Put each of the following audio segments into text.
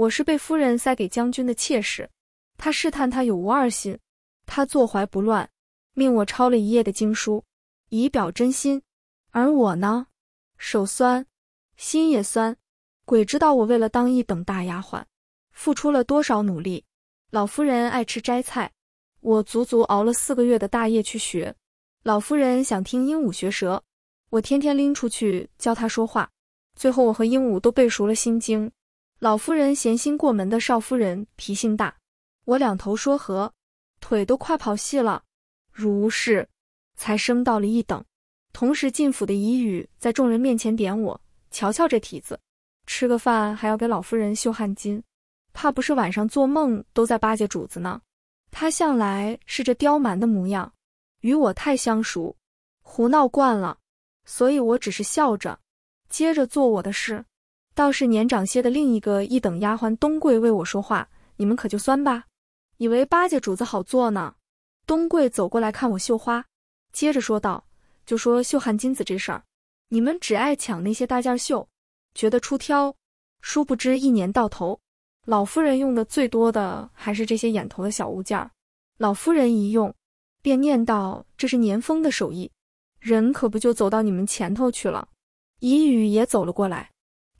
我是被夫人塞给将军的妾室。他试探他有无二心，他坐怀不乱，命我抄了一夜的经书，以表真心。而我呢，手酸，心也酸，鬼知道我为了当一等大丫鬟，付出了多少努力。老夫人爱吃斋菜，我足足熬了四个月的大夜去学。老夫人想听鹦鹉学舌，我天天拎出去教她说话，最后我和鹦鹉都背熟了心经。老夫人嫌心过门的少夫人脾性大，我两头说和，腿都快跑细了。如是，才升到了一等。同时进府的姨雨在众人面前点我，瞧瞧这蹄子，吃个饭还要给老夫人绣汗巾，怕不是晚上做梦都在巴结主子呢。他向来是这刁蛮的模样，与我太相熟，胡闹惯了，所以我只是笑着，接着做我的事。要是年长些的另一个一等丫鬟东桂为我说话，你们可就酸吧？以为巴结主子好做呢？东桂走过来看我绣花，接着说道：“就说绣汗金子这事儿，你们只爱抢那些大件绣，觉得出挑。殊不知一年到头，老夫人用的最多的还是这些眼头的小物件。老夫人一用，便念道这是年丰的手艺，人可不就走到你们前头去了。”乙雨也走了过来。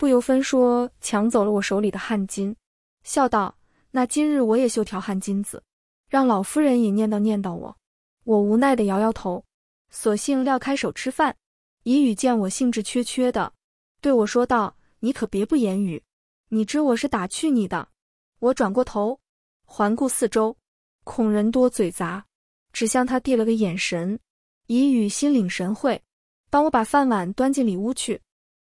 不由分说抢走了我手里的汗巾，笑道：“那今日我也绣条汗巾子，让老夫人也念叨念叨我。”我无奈地摇摇头，索性撂开手吃饭。乙雨见我兴致缺缺的，对我说道：“你可别不言语，你知我是打趣你的。”我转过头，环顾四周，恐人多嘴杂，只向他递了个眼神。乙雨心领神会，帮我把饭碗端进里屋去。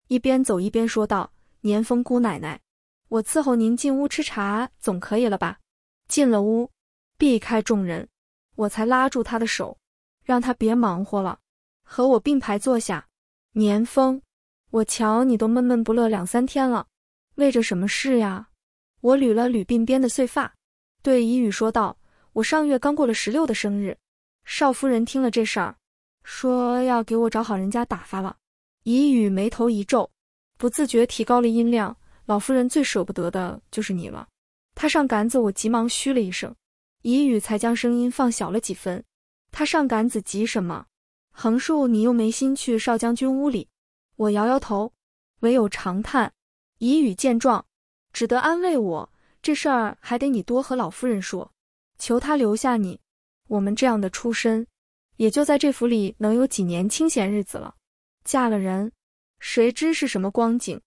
一边走一边说道：“年丰姑奶奶，我伺候您进屋吃茶，总可以了吧？”进了屋，避开众人，我才拉住他的手，让他别忙活了，和我并排坐下。年丰，我瞧你都闷闷不乐两三天了，为着什么事呀？我捋了捋鬓边的碎发，对怡雨说道：“我上月刚过了十六的生日，少夫人听了这事儿，说要给我找好人家打发了。”乙雨眉头一皱，不自觉提高了音量。老夫人最舍不得的就是你了。他上杆子，我急忙嘘了一声，乙雨才将声音放小了几分。他上杆子急什么？横竖你又没心去少将军屋里。我摇摇头，唯有长叹。乙雨见状，只得安慰我：这事儿还得你多和老夫人说，求她留下你。我们这样的出身，也就在这府里能有几年清闲日子了。嫁了人，谁知是什么光景？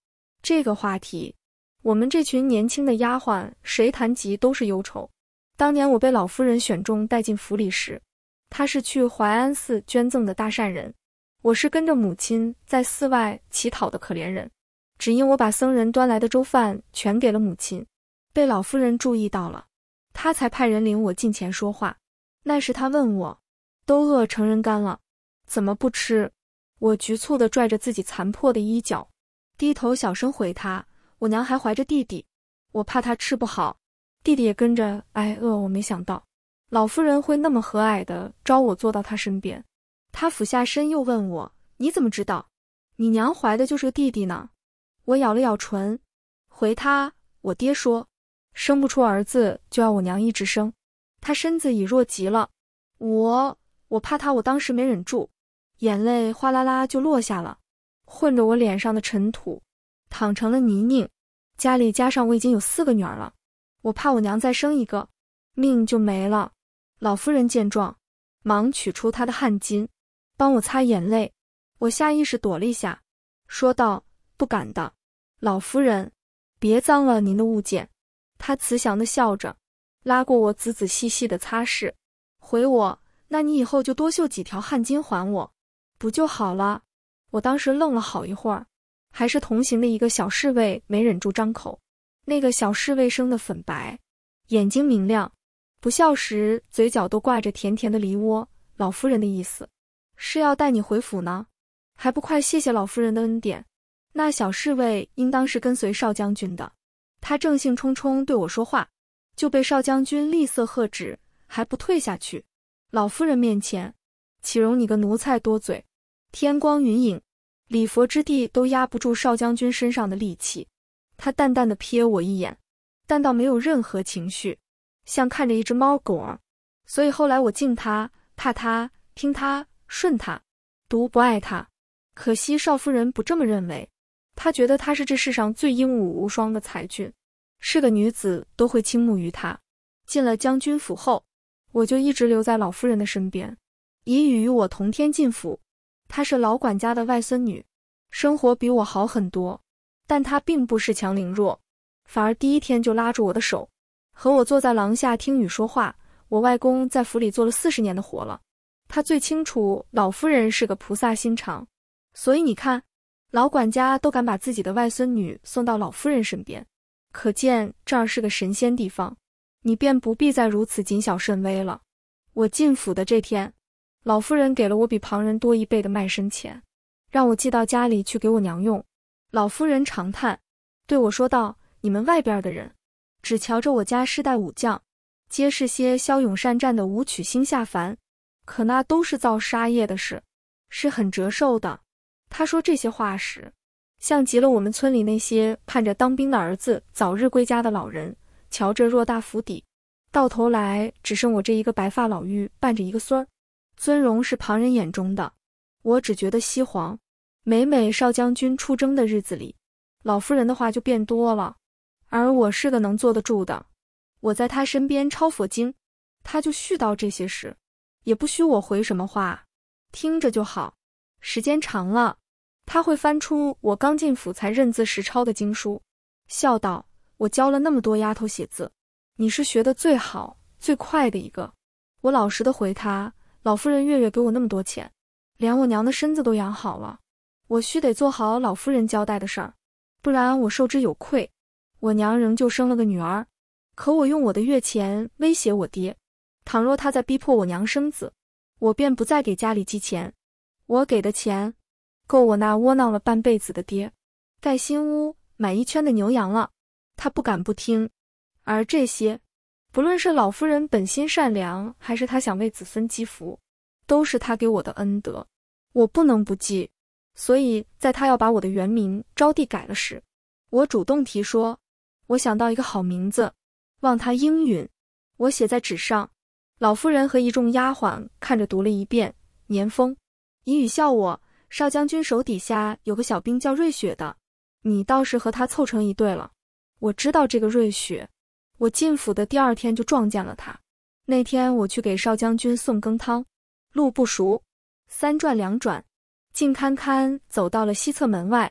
这个话题，我们这群年轻的丫鬟，谁谈及都是忧愁。当年我被老夫人选中带进府里时，她是去淮安寺捐赠的大善人，我是跟着母亲在寺外乞讨的可怜人。只因我把僧人端来的粥饭全给了母亲，被老夫人注意到了，她才派人领我进前说话。那时她问我，都饿成人干了，怎么不吃？我局促地拽着自己残破的衣角，低头小声回他：“我娘还怀着弟弟，我怕她吃不好，弟弟也跟着挨饿。”我没想到老夫人会那么和蔼地招我坐到她身边。她俯下身又问我：“你怎么知道，你娘怀的就是个弟弟呢？”我咬了咬唇，回他：“我爹说，生不出儿子就要我娘一直生，他身子已弱极了。我我怕他，我当时没忍住。”眼泪哗啦啦就落下了，混着我脸上的尘土，淌成了泥泞。家里加上我已经有四个女儿了，我怕我娘再生一个，命就没了。老夫人见状，忙取出她的汗巾，帮我擦眼泪。我下意识躲了一下，说道：“不敢的，老夫人，别脏了您的物件。”她慈祥的笑着，拉过我，仔仔细细的擦拭。回我：“那你以后就多绣几条汗巾还我。”不就好了？我当时愣了好一会儿，还是同行的一个小侍卫没忍住张口。那个小侍卫生的粉白，眼睛明亮，不笑时嘴角都挂着甜甜的梨涡。老夫人的意思是要带你回府呢，还不快谢谢老夫人的恩典？那小侍卫应当是跟随少将军的，他正兴冲冲对我说话，就被少将军厉色喝止，还不退下去！老夫人面前，岂容你个奴才多嘴？天光云影，礼佛之地都压不住少将军身上的戾气。他淡淡的瞥我一眼，但倒没有任何情绪，像看着一只猫狗儿。所以后来我敬他、怕他、听他、顺他，独不爱他。可惜少夫人不这么认为，她觉得他是这世上最英武无双的才俊，是个女子都会倾慕于他。进了将军府后，我就一直留在老夫人的身边，以与我同天进府。她是老管家的外孙女，生活比我好很多，但她并不恃强凌弱，反而第一天就拉住我的手，和我坐在廊下听雨说话。我外公在府里做了四十年的活了，他最清楚老夫人是个菩萨心肠，所以你看，老管家都敢把自己的外孙女送到老夫人身边，可见这儿是个神仙地方，你便不必再如此谨小慎微了。我进府的这天。老夫人给了我比旁人多一倍的卖身钱，让我寄到家里去给我娘用。老夫人长叹，对我说道：“你们外边的人，只瞧着我家世代武将，皆是些骁勇善战的武曲星下凡，可那都是造杀业的事，是很折寿的。”他说这些话时，像极了我们村里那些盼着当兵的儿子早日归家的老人。瞧着偌大府邸，到头来只剩我这一个白发老妪，伴着一个孙儿。尊荣是旁人眼中的，我只觉得西皇。每每少将军出征的日子里，老夫人的话就变多了。而我是个能坐得住的，我在他身边抄佛经，他就絮叨这些事，也不需我回什么话，听着就好。时间长了，他会翻出我刚进府才认字时抄的经书，笑道：“我教了那么多丫头写字，你是学的最好最快的一个。”我老实的回他。老夫人月月给我那么多钱，连我娘的身子都养好了，我须得做好老夫人交代的事儿，不然我受之有愧。我娘仍旧生了个女儿，可我用我的月钱威胁我爹，倘若他再逼迫我娘生子，我便不再给家里寄钱。我给的钱够我那窝囊了半辈子的爹盖新屋、买一圈的牛羊了，他不敢不听。而这些。不论是老夫人本心善良，还是她想为子孙积福，都是她给我的恩德，我不能不记。所以，在她要把我的原名招娣改了时，我主动提说，我想到一个好名字，望她应允。我写在纸上，老夫人和一众丫鬟看着读了一遍。年丰，言语笑我，少将军手底下有个小兵叫瑞雪的，你倒是和他凑成一对了。我知道这个瑞雪。我进府的第二天就撞见了他。那天我去给少将军送羹汤，路不熟，三转两转，竟堪堪走到了西侧门外。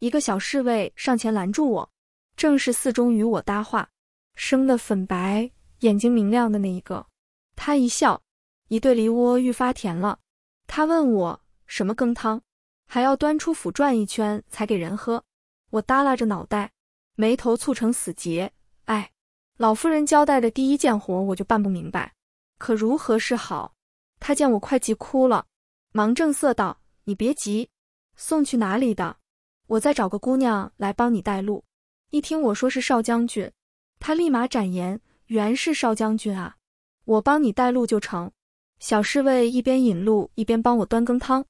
一个小侍卫上前拦住我，正是寺中与我搭话、生的粉白、眼睛明亮的那一个。他一笑，一对梨窝愈发甜了。他问我什么羹汤，还要端出府转一圈才给人喝。我耷拉着脑袋，眉头蹙成死结，哎。老夫人交代的第一件活，我就办不明白，可如何是好？她见我快急哭了，忙正色道：“你别急，送去哪里的？我再找个姑娘来帮你带路。”一听我说是少将军，他立马展颜：“原是少将军啊，我帮你带路就成。”小侍卫一边引路，一边帮我端羹汤，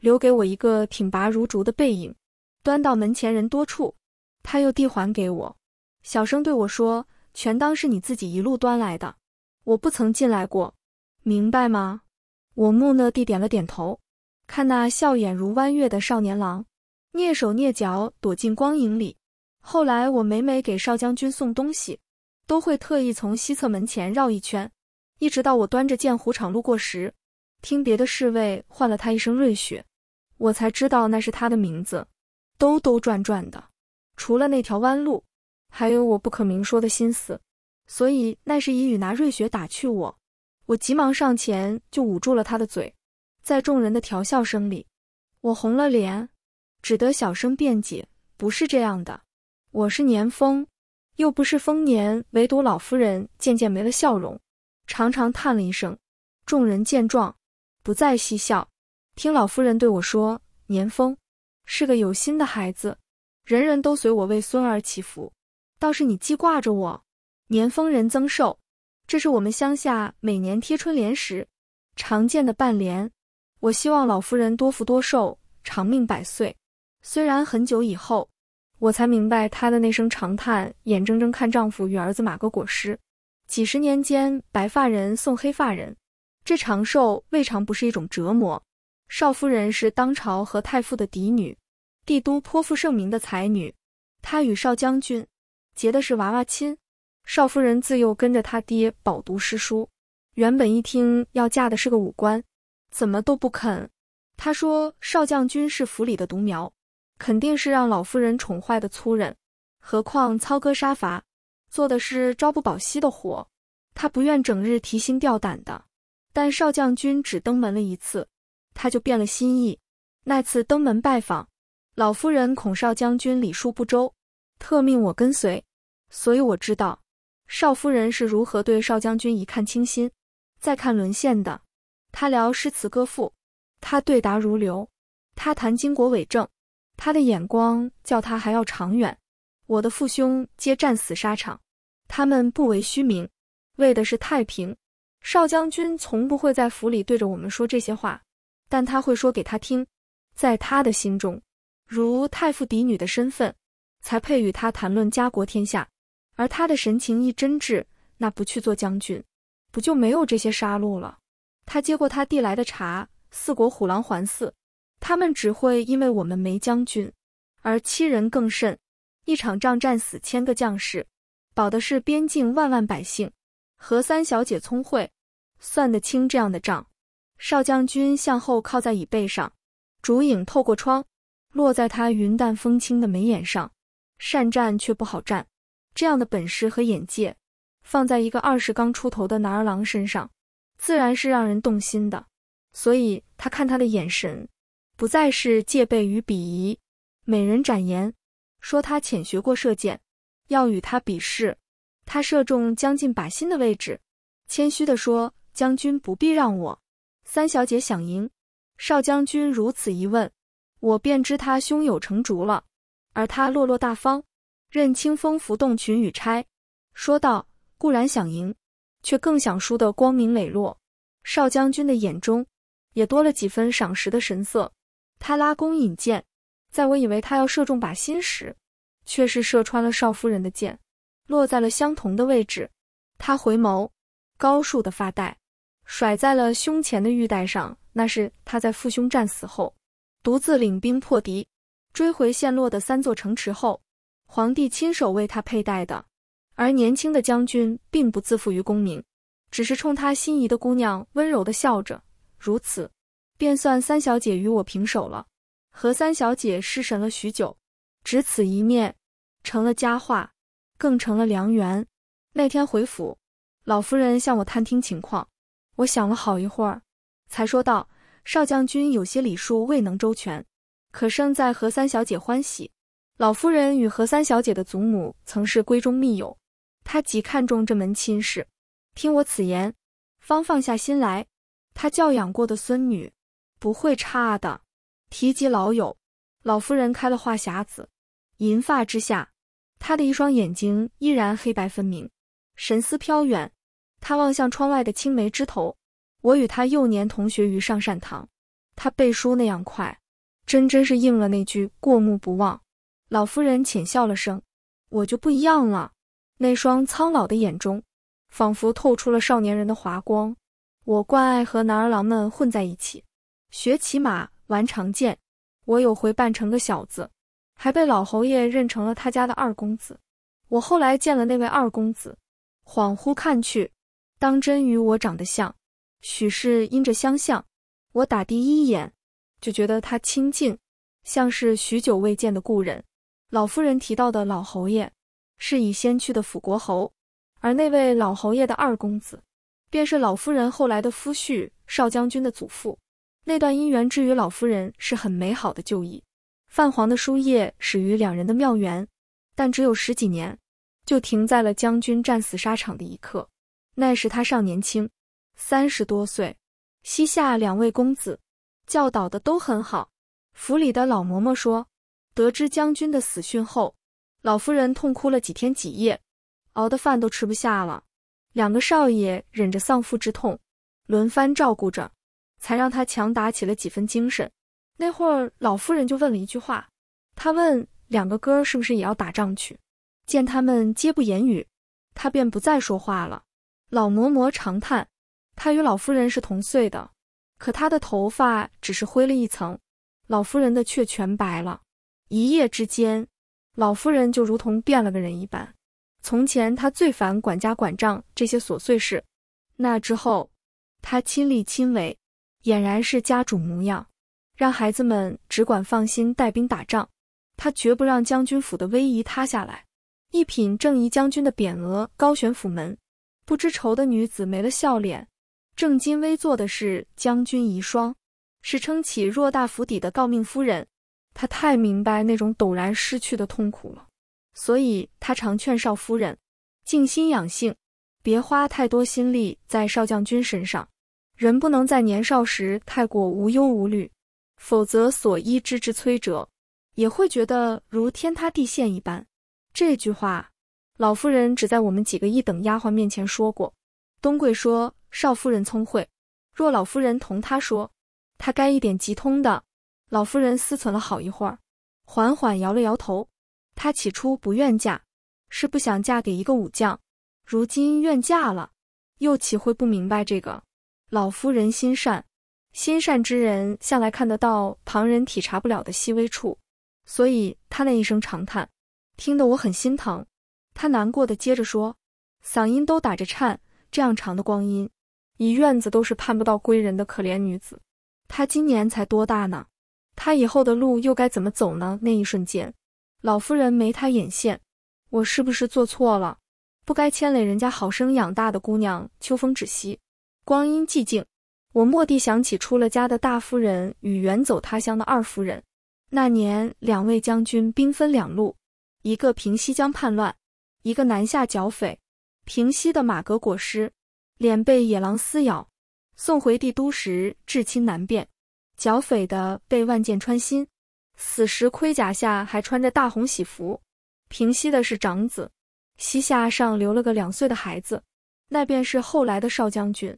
留给我一个挺拔如竹的背影。端到门前人多处，他又递还给我，小声对我说。全当是你自己一路端来的，我不曾进来过，明白吗？我木讷地点了点头。看那笑眼如弯月的少年郎，蹑手蹑脚躲进光影里。后来我每每给少将军送东西，都会特意从西侧门前绕一圈，一直到我端着剑弧场路过时，听别的侍卫唤了他一声“瑞雪”，我才知道那是他的名字。兜兜转转的，除了那条弯路。还有我不可明说的心思，所以那是以雨拿瑞雪打趣我，我急忙上前就捂住了他的嘴，在众人的调笑声里，我红了脸，只得小声辩解：“不是这样的，我是年丰，又不是丰年。”唯独老夫人渐渐没了笑容，长长叹了一声。众人见状，不再嬉笑，听老夫人对我说：“年丰是个有心的孩子，人人都随我为孙儿祈福。”倒是你记挂着我，年丰人增寿，这是我们乡下每年贴春联时常见的半联。我希望老夫人多福多寿，长命百岁。虽然很久以后我才明白，她的那声长叹，眼睁睁看丈夫与儿子马革裹尸，几十年间白发人送黑发人，这长寿未尝不是一种折磨。少夫人是当朝和太傅的嫡女，帝都颇负盛名的才女，她与少将军。结的是娃娃亲，少夫人自幼跟着他爹饱读诗书，原本一听要嫁的是个武官，怎么都不肯。她说少将军是府里的独苗，肯定是让老夫人宠坏的粗人，何况操戈杀伐，做的是朝不保夕的活，他不愿整日提心吊胆的。但少将军只登门了一次，他就变了心意。那次登门拜访，老夫人恐少将军礼数不周，特命我跟随。所以我知道，少夫人是如何对少将军一看倾心，再看沦陷的。他聊诗词歌赋，他对答如流，他谈经国伪政，他的眼光叫他还要长远。我的父兄皆战死沙场，他们不为虚名，为的是太平。少将军从不会在府里对着我们说这些话，但他会说给他听。在他的心中，如太傅嫡女的身份，才配与他谈论家国天下。而他的神情一真挚，那不去做将军，不就没有这些杀戮了？他接过他递来的茶。四国虎狼环伺，他们只会因为我们没将军而欺人更甚。一场仗战死千个将士，保的是边境万万百姓。何三小姐聪慧，算得清这样的账。少将军向后靠在椅背上，烛影透过窗，落在他云淡风轻的眉眼上。善战却不好战。这样的本事和眼界，放在一个二十刚出头的男儿郎身上，自然是让人动心的。所以，他看他的眼神，不再是戒备与鄙夷。美人展颜说：“他浅学过射箭，要与他比试。他射中将近靶心的位置，谦虚地说：将军不必让我。三小姐想赢，少将军如此一问，我便知他胸有成竹了。而他落落大方。”任清风拂动裙与钗，说道：“固然想赢，却更想输得光明磊落。”少将军的眼中也多了几分赏识的神色。他拉弓引箭，在我以为他要射中靶心时，却是射穿了少夫人的箭，落在了相同的位置。他回眸，高束的发带甩在了胸前的玉带上。那是他在父兄战死后，独自领兵破敌，追回陷落的三座城池后。皇帝亲手为他佩戴的，而年轻的将军并不自负于功名，只是冲他心仪的姑娘温柔地笑着。如此，便算三小姐与我平手了。何三小姐失神了许久，只此一面成了佳话，更成了良缘。那天回府，老夫人向我探听情况，我想了好一会儿，才说道：“少将军有些礼数未能周全，可胜在何三小姐欢喜。”老夫人与何三小姐的祖母曾是闺中密友，她极看重这门亲事。听我此言，方放下心来。她教养过的孙女不会差的。提及老友，老夫人开了话匣子。银发之下，她的一双眼睛依然黑白分明，神思飘远。她望向窗外的青梅枝头。我与她幼年同学于上善堂，她背书那样快，真真是应了那句过目不忘。老夫人浅笑了声，我就不一样了。那双苍老的眼中，仿佛透出了少年人的华光。我惯爱和男儿郎们混在一起，学骑马，玩长剑。我有回扮成个小子，还被老侯爷认成了他家的二公子。我后来见了那位二公子，恍惚看去，当真与我长得像。许是因着相像，我打第一眼就觉得他清静，像是许久未见的故人。老夫人提到的老侯爷，是已先去的辅国侯，而那位老侯爷的二公子，便是老夫人后来的夫婿，少将军的祖父。那段姻缘之于老夫人是很美好的旧忆。泛黄的书页始于两人的庙园，但只有十几年，就停在了将军战死沙场的一刻。那时他尚年轻，三十多岁。膝下两位公子，教导的都很好。府里的老嬷嬷说。得知将军的死讯后，老夫人痛哭了几天几夜，熬的饭都吃不下了。两个少爷忍着丧父之痛，轮番照顾着，才让他强打起了几分精神。那会儿，老夫人就问了一句话，她问两个哥是不是也要打仗去？见他们皆不言语，她便不再说话了。老嬷嬷长叹，她与老夫人是同岁的，可她的头发只是灰了一层，老夫人的却全白了。一夜之间，老夫人就如同变了个人一般。从前她最烦管家管账这些琐碎事，那之后她亲力亲为，俨然是家主模样，让孩子们只管放心带兵打仗。她绝不让将军府的威仪塌下来。一品正一将军的匾额高悬府门，不知愁的女子没了笑脸。正襟危坐的是将军遗孀，是撑起偌大府邸的诰命夫人。他太明白那种陡然失去的痛苦了，所以他常劝少夫人静心养性，别花太多心力在少将军身上。人不能在年少时太过无忧无虑，否则所依之之摧折，也会觉得如天塌地陷一般。这句话，老夫人只在我们几个一等丫鬟面前说过。东贵说，少夫人聪慧，若老夫人同他说，他该一点即通的。老夫人思忖了好一会儿，缓缓摇了摇头。她起初不愿嫁，是不想嫁给一个武将。如今愿嫁了，又岂会不明白这个？老夫人心善，心善之人向来看得到旁人体察不了的细微处，所以她那一声长叹，听得我很心疼。她难过的接着说，嗓音都打着颤。这样长的光阴，一院子都是盼不到归人的可怜女子。她今年才多大呢？他以后的路又该怎么走呢？那一瞬间，老夫人没他眼线，我是不是做错了？不该牵累人家好生养大的姑娘。秋风止息，光阴寂静，我蓦地想起出了家的大夫人与远走他乡的二夫人。那年，两位将军兵分两路，一个平西江叛乱，一个南下剿匪。平西的马革裹尸，脸被野狼撕咬，送回帝都时，至亲难辨。剿匪的被万箭穿心，死时盔甲下还穿着大红喜服。平息的是长子，膝下上留了个两岁的孩子，那便是后来的少将军。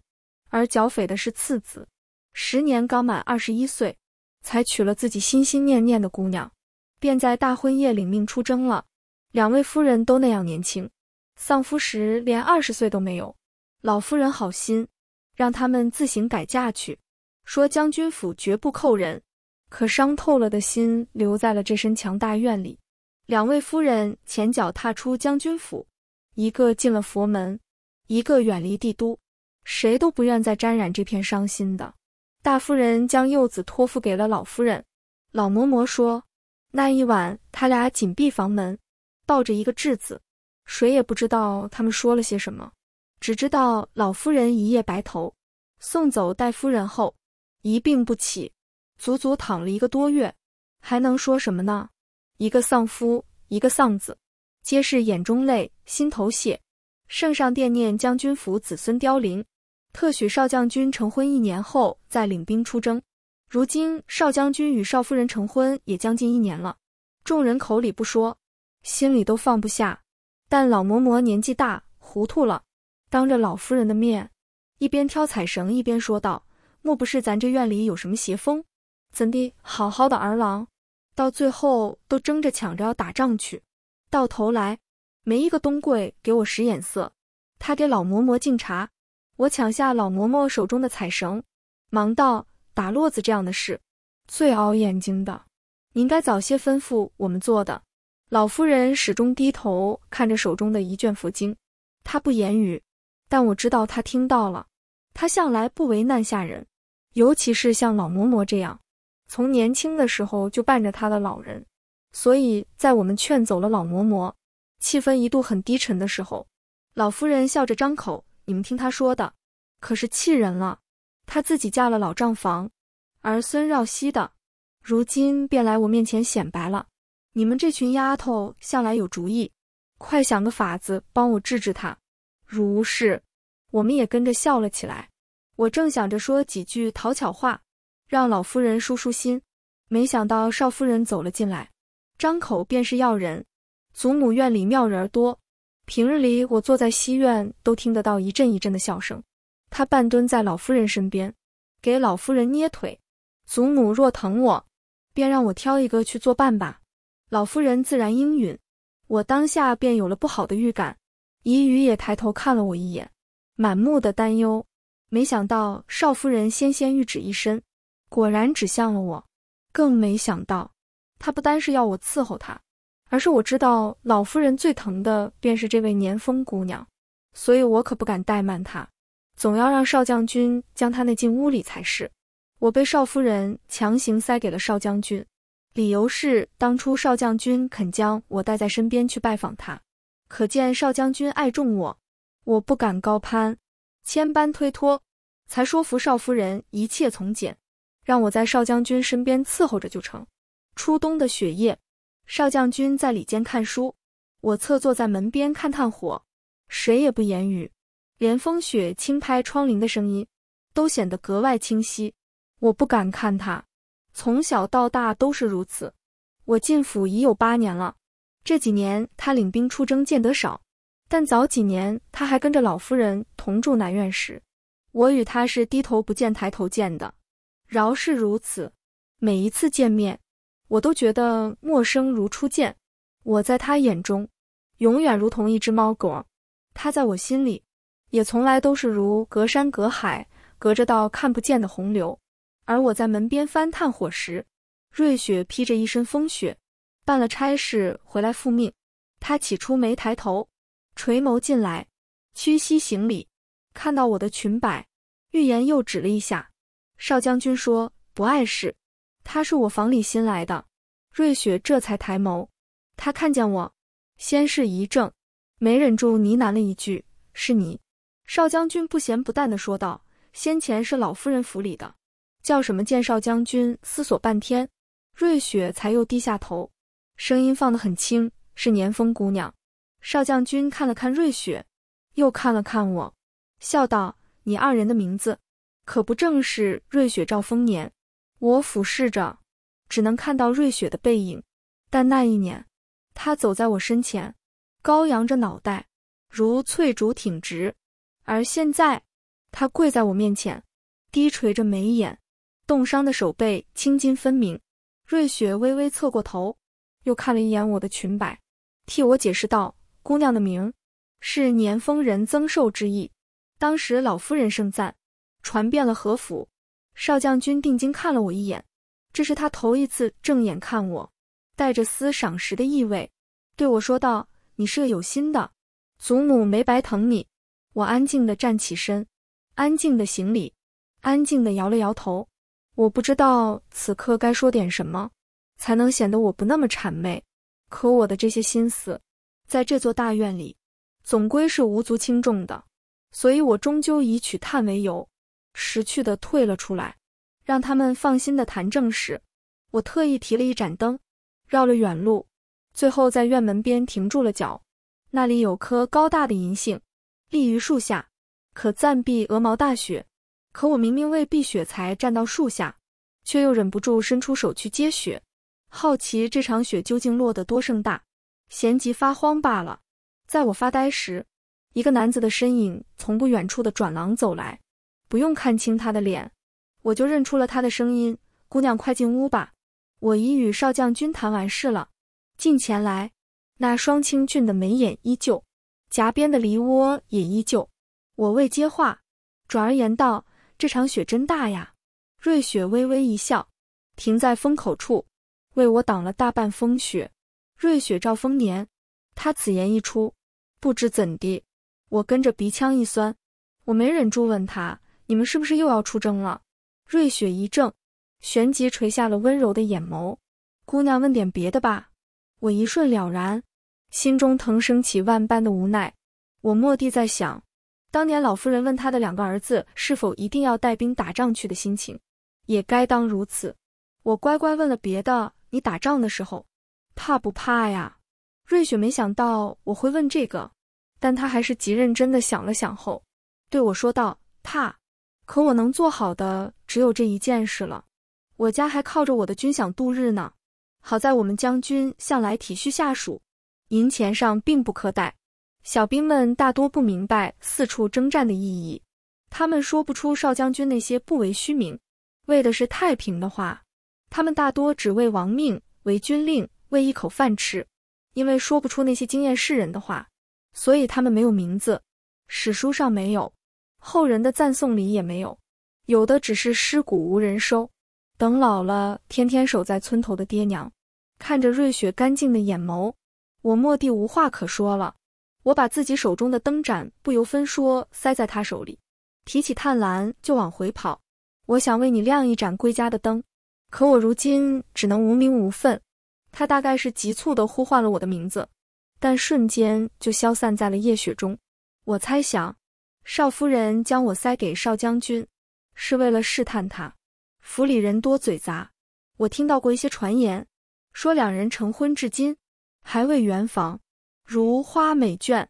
而剿匪的是次子，十年刚满二十一岁，才娶了自己心心念念的姑娘，便在大婚夜领命出征了。两位夫人都那样年轻，丧夫时连二十岁都没有。老夫人好心，让他们自行改嫁去。说将军府绝不扣人，可伤透了的心留在了这身墙大院里。两位夫人前脚踏出将军府，一个进了佛门，一个远离帝都，谁都不愿再沾染这片伤心的。大夫人将幼子托付给了老夫人，老嬷嬷说那一晚他俩紧闭房门，抱着一个稚子，谁也不知道他们说了些什么，只知道老夫人一夜白头。送走戴夫人后。一病不起，足足躺了一个多月，还能说什么呢？一个丧夫，一个丧子，皆是眼中泪，心头血。圣上惦念将军府子孙凋零，特许少将军成婚一年后再领兵出征。如今少将军与少夫人成婚也将近一年了，众人口里不说，心里都放不下。但老嬷嬷年纪大，糊涂了，当着老夫人的面，一边挑彩绳，一边说道。莫不是咱这院里有什么邪风？怎地好好的儿郎，到最后都争着抢着要打仗去，到头来没一个东贵给我使眼色。他给老嬷嬷敬茶，我抢下老嬷嬷手中的彩绳，忙道：“打络子这样的事，最熬眼睛的，您该早些吩咐我们做的。”老夫人始终低头看着手中的一卷佛经，她不言语，但我知道她听到了。她向来不为难下人。尤其是像老嬷嬷这样，从年轻的时候就伴着她的老人，所以在我们劝走了老嬷嬷，气氛一度很低沉的时候，老夫人笑着张口：“你们听她说的，可是气人了。她自己嫁了老账房，儿孙绕膝的，如今便来我面前显摆了。你们这群丫头向来有主意，快想个法子帮我治治她。”如是，我们也跟着笑了起来。我正想着说几句讨巧话，让老夫人舒舒心，没想到少夫人走了进来，张口便是要人。祖母院里妙人儿多，平日里我坐在西院都听得到一阵一阵的笑声。他半蹲在老夫人身边，给老夫人捏腿。祖母若疼我，便让我挑一个去做伴吧。老夫人自然应允，我当下便有了不好的预感。姨雨也抬头看了我一眼，满目的担忧。没想到少夫人纤纤玉指一伸，果然指向了我。更没想到，她不单是要我伺候她，而是我知道老夫人最疼的便是这位年丰姑娘，所以我可不敢怠慢她，总要让少将军将她那进屋里才是。我被少夫人强行塞给了少将军，理由是当初少将军肯将我带在身边去拜访他，可见少将军爱重我，我不敢高攀。千般推脱，才说服少夫人一切从简，让我在少将军身边伺候着就成。初冬的雪夜，少将军在里间看书，我侧坐在门边看炭火，谁也不言语，连风雪轻拍窗棂的声音都显得格外清晰。我不敢看他，从小到大都是如此。我进府已有八年了，这几年他领兵出征见得少。但早几年，他还跟着老夫人同住南院时，我与他是低头不见抬头见的。饶是如此，每一次见面，我都觉得陌生如初见。我在他眼中，永远如同一只猫狗；他在我心里，也从来都是如隔山隔海，隔着道看不见的洪流。而我在门边翻炭火时，瑞雪披着一身风雪，办了差事回来复命。他起初没抬头。垂眸进来，屈膝行礼，看到我的裙摆，欲言又止了一下。少将军说：“不碍事。”他是我房里新来的。瑞雪这才抬眸，他看见我，先是一怔，没忍住呢喃了一句：“是你。”少将军不咸不淡的说道：“先前是老夫人府里的，叫什么？”见少将军思索半天，瑞雪才又低下头，声音放得很轻：“是年丰姑娘。”少将军看了看瑞雪，又看了看我，笑道：“你二人的名字，可不正是瑞雪兆丰年？”我俯视着，只能看到瑞雪的背影。但那一年，他走在我身前，高扬着脑袋，如翠竹挺直；而现在，他跪在我面前，低垂着眉眼，冻伤的手背青筋分明。瑞雪微微侧过头，又看了一眼我的裙摆，替我解释道。姑娘的名，是年丰人增寿之意。当时老夫人盛赞，传遍了何府。少将军定睛看了我一眼，这是他头一次正眼看我，带着丝赏识的意味，对我说道：“你是个有心的，祖母没白疼你。”我安静地站起身，安静地行礼，安静地摇了摇头。我不知道此刻该说点什么，才能显得我不那么谄媚。可我的这些心思。在这座大院里，总归是无足轻重的，所以我终究以取炭为由，识趣的退了出来，让他们放心的谈正事。我特意提了一盏灯，绕了远路，最后在院门边停住了脚。那里有棵高大的银杏，立于树下，可暂避鹅毛大雪。可我明明为避雪才站到树下，却又忍不住伸出手去接雪，好奇这场雪究竟落得多盛大。闲极发慌罢了。在我发呆时，一个男子的身影从不远处的转廊走来。不用看清他的脸，我就认出了他的声音：“姑娘，快进屋吧，我已与少将军谈完事了。”进前来，那双清俊的眉眼依旧，颊边的梨窝也依旧。我未接话，转而言道：“这场雪真大呀！”瑞雪微微一笑，停在风口处，为我挡了大半风雪。瑞雪兆丰年，他此言一出，不知怎地，我跟着鼻腔一酸，我没忍住问他：“你们是不是又要出征了？”瑞雪一怔，旋即垂下了温柔的眼眸。“姑娘问点别的吧。”我一瞬了然，心中腾升起万般的无奈。我蓦地在想，当年老夫人问他的两个儿子是否一定要带兵打仗去的心情，也该当如此。我乖乖问了别的：“你打仗的时候。”怕不怕呀？瑞雪没想到我会问这个，但她还是极认真地想了想后，对我说道：“怕。可我能做好的只有这一件事了。我家还靠着我的军饷度日呢。好在我们将军向来体恤下属，银钱上并不苛待。小兵们大多不明白四处征战的意义，他们说不出少将军那些不为虚名，为的是太平的话。他们大多只为亡命，为军令。”为一口饭吃，因为说不出那些惊艳世人的话，所以他们没有名字，史书上没有，后人的赞颂里也没有，有的只是尸骨无人收。等老了，天天守在村头的爹娘，看着瑞雪干净的眼眸，我蓦地无话可说了。我把自己手中的灯盏不由分说塞在他手里，提起炭篮就往回跑。我想为你亮一盏归家的灯，可我如今只能无名无份。他大概是急促地呼唤了我的名字，但瞬间就消散在了夜雪中。我猜想，少夫人将我塞给少将军，是为了试探他。府里人多嘴杂，我听到过一些传言，说两人成婚至今还未圆房，如花美眷，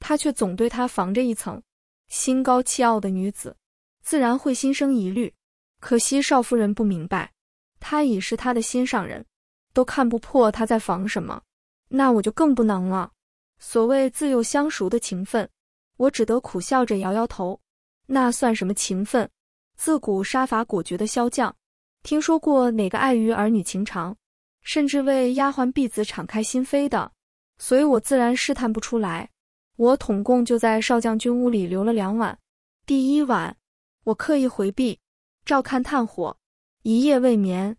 他却总对他防着一层。心高气傲的女子，自然会心生疑虑。可惜少夫人不明白，他已是他的心上人。都看不破他在防什么，那我就更不能了。所谓自幼相熟的情分，我只得苦笑着摇摇头。那算什么情分？自古杀伐果决的骁将，听说过哪个碍于儿女情长，甚至为丫鬟婢子敞开心扉的？所以我自然试探不出来。我统共就在少将军屋里留了两晚，第一晚我刻意回避，照看炭火，一夜未眠。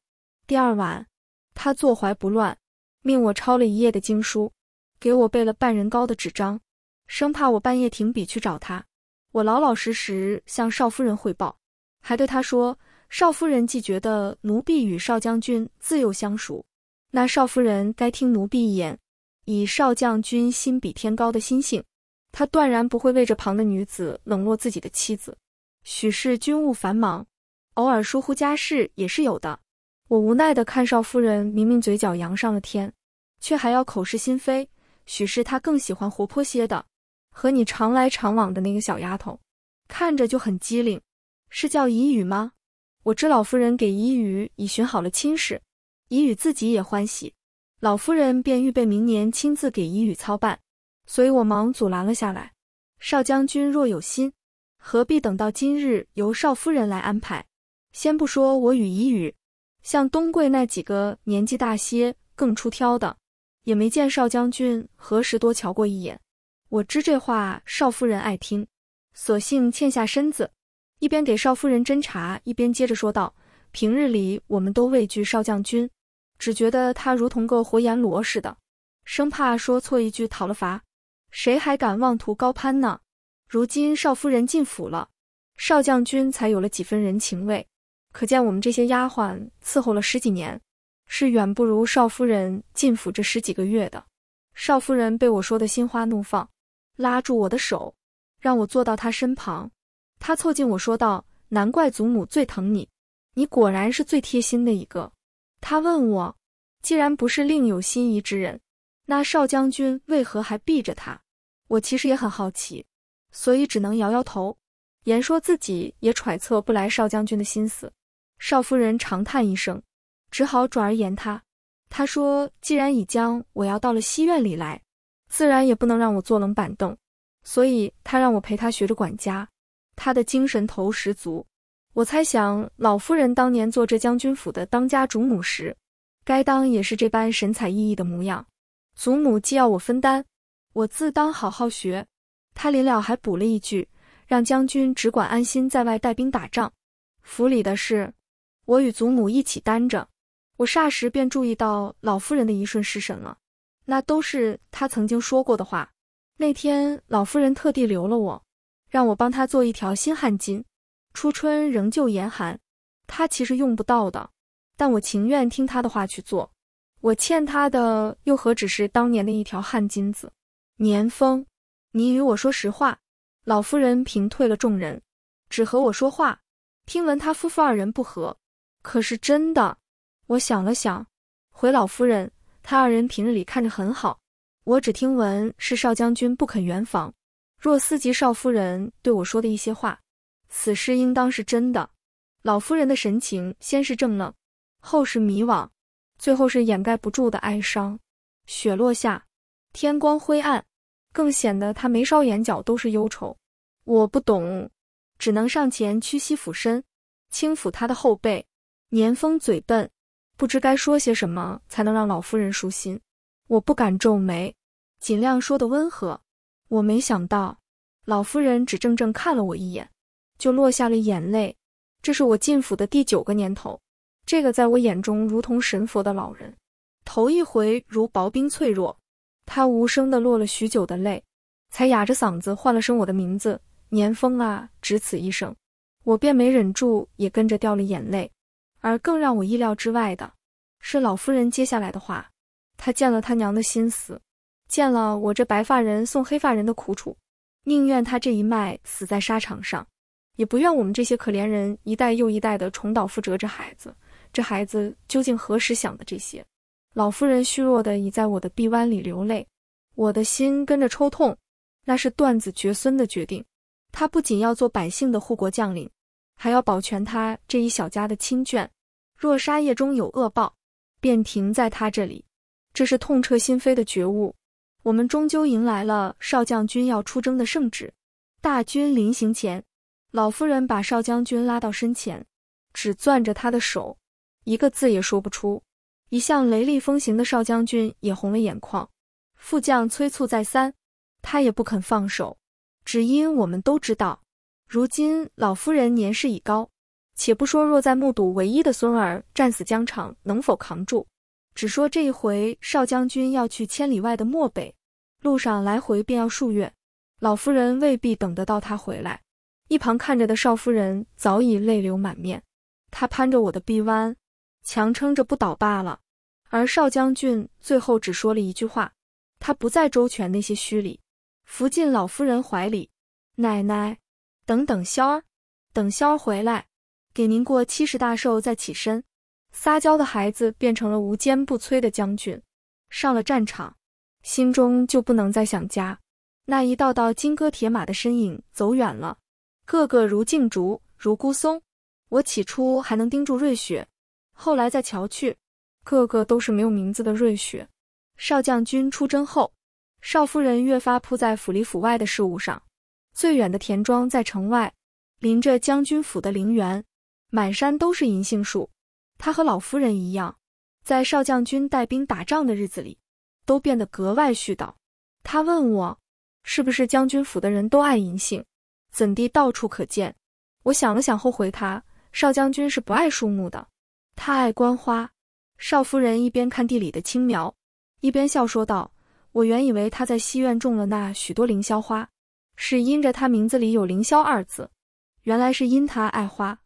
第二晚。他坐怀不乱，命我抄了一夜的经书，给我备了半人高的纸张，生怕我半夜停笔去找他。我老老实实向少夫人汇报，还对他说：“少夫人既觉得奴婢与少将军自幼相熟，那少夫人该听奴婢一言。以少将军心比天高的心性，他断然不会为着旁的女子冷落自己的妻子。许是军务繁忙，偶尔疏忽家事也是有的。”我无奈的看少夫人，明明嘴角扬上了天，却还要口是心非。许是她更喜欢活泼些的，和你常来常往的那个小丫头，看着就很机灵。是叫怡雨吗？我知老夫人给怡雨已寻好了亲事，怡雨自己也欢喜，老夫人便预备明年亲自给怡雨操办，所以我忙阻拦了下来。少将军若有心，何必等到今日由少夫人来安排？先不说我与怡雨。像东贵那几个年纪大些、更出挑的，也没见少将军何时多瞧过一眼。我知这话少夫人爱听，索性欠下身子，一边给少夫人斟茶，一边接着说道：“平日里我们都畏惧少将军，只觉得他如同个活阎罗似的，生怕说错一句讨了罚。谁还敢妄图高攀呢？如今少夫人进府了，少将军才有了几分人情味。”可见我们这些丫鬟伺候了十几年，是远不如少夫人进府这十几个月的。少夫人被我说的心花怒放，拉住我的手，让我坐到她身旁。她凑近我说道：“难怪祖母最疼你，你果然是最贴心的一个。”她问我：“既然不是另有心仪之人，那少将军为何还避着他？”我其实也很好奇，所以只能摇摇头，言说自己也揣测不来少将军的心思。少夫人长叹一声，只好转而言他。他说：“既然已将我要到了西院里来，自然也不能让我坐冷板凳，所以他让我陪他学着管家。他的精神头十足。我猜想老夫人当年做这将军府的当家主母时，该当也是这般神采奕奕的模样。祖母既要我分担，我自当好好学。他临了还补了一句：让将军只管安心在外带兵打仗，府里的事。”我与祖母一起担着，我霎时便注意到老夫人的一瞬失神了。那都是她曾经说过的话。那天老夫人特地留了我，让我帮她做一条新汗巾。初春仍旧严寒，她其实用不到的，但我情愿听她的话去做。我欠她的又何止是当年的一条汗巾子？年丰，你与我说实话。老夫人屏退了众人，只和我说话。听闻他夫妇二人不和。可是真的，我想了想，回老夫人，他二人平日里看着很好，我只听闻是少将军不肯圆房，若思及少夫人对我说的一些话，此事应当是真的。老夫人的神情先是怔愣，后是迷惘，最后是掩盖不住的哀伤。雪落下，天光灰暗，更显得她眉梢眼角都是忧愁。我不懂，只能上前屈膝俯身，轻抚她的后背。年丰嘴笨，不知该说些什么才能让老夫人舒心。我不敢皱眉，尽量说的温和。我没想到，老夫人只怔怔看了我一眼，就落下了眼泪。这是我进府的第九个年头，这个在我眼中如同神佛的老人，头一回如薄冰脆弱。他无声地落了许久的泪，才哑着嗓子唤了声我的名字：“年丰啊，只此一生。”我便没忍住，也跟着掉了眼泪。而更让我意料之外的是，老夫人接下来的话。她见了她娘的心思，见了我这白发人送黑发人的苦楚，宁愿他这一脉死在沙场上，也不愿我们这些可怜人一代又一代的重蹈覆辙。这孩子，这孩子究竟何时想的这些？老夫人虚弱的倚在我的臂弯里流泪，我的心跟着抽痛。那是断子绝孙的决定。他不仅要做百姓的护国将领。还要保全他这一小家的亲眷，若杀业中有恶报，便停在他这里。这是痛彻心扉的觉悟。我们终究迎来了少将军要出征的圣旨。大军临行前，老夫人把少将军拉到身前，只攥着他的手，一个字也说不出。一向雷厉风行的少将军也红了眼眶。副将催促再三，他也不肯放手，只因我们都知道。如今老夫人年事已高，且不说若再目睹唯一的孙儿战死疆场能否扛住，只说这一回少将军要去千里外的漠北，路上来回便要数月，老夫人未必等得到他回来。一旁看着的少夫人早已泪流满面，她攀着我的臂弯，强撑着不倒罢了。而少将军最后只说了一句话，他不再周全那些虚礼，伏进老夫人怀里，奶奶。等等，肖儿，等肖儿回来，给您过七十大寿再起身。撒娇的孩子变成了无坚不摧的将军，上了战场，心中就不能再想家。那一道道金戈铁马的身影走远了，个个如劲竹，如孤松。我起初还能盯住瑞雪，后来再瞧去，个个都是没有名字的瑞雪。少将军出征后，少夫人越发扑在府里府外的事物上。最远的田庄在城外，临着将军府的陵园，满山都是银杏树。他和老夫人一样，在少将军带兵打仗的日子里，都变得格外絮叨。他问我，是不是将军府的人都爱银杏，怎地到处可见？我想了想后回他，少将军是不爱树木的，他爱观花。少夫人一边看地里的青苗，一边笑说道：“我原以为他在西院种了那许多凌霄花。”是因着他名字里有凌霄二字，原来是因他爱花，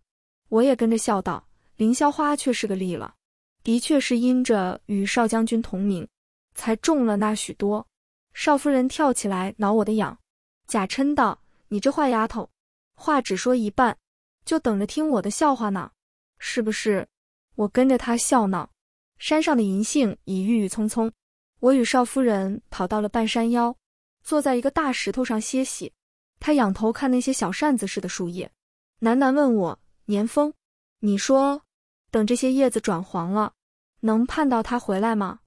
我也跟着笑道：“凌霄花却是个例了，的确是因着与少将军同名，才中了那许多。”少夫人跳起来挠我的痒，贾琛道：“你这坏丫头，话只说一半，就等着听我的笑话呢，是不是？”我跟着他笑闹。山上的银杏已郁郁葱葱，我与少夫人跑到了半山腰。坐在一个大石头上歇息，他仰头看那些小扇子似的树叶，喃喃问我：“年丰，你说，等这些叶子转黄了，能盼到他回来吗？”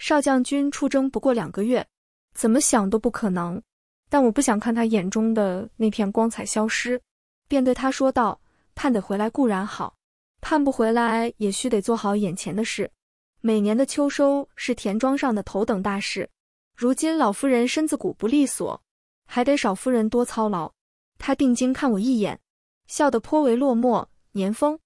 少将军出征不过两个月，怎么想都不可能。但我不想看他眼中的那片光彩消失，便对他说道：“盼得回来固然好，盼不回来也须得做好眼前的事。每年的秋收是田庄上的头等大事。”如今老夫人身子骨不利索，还得少夫人多操劳。她定睛看我一眼，笑得颇为落寞。年丰，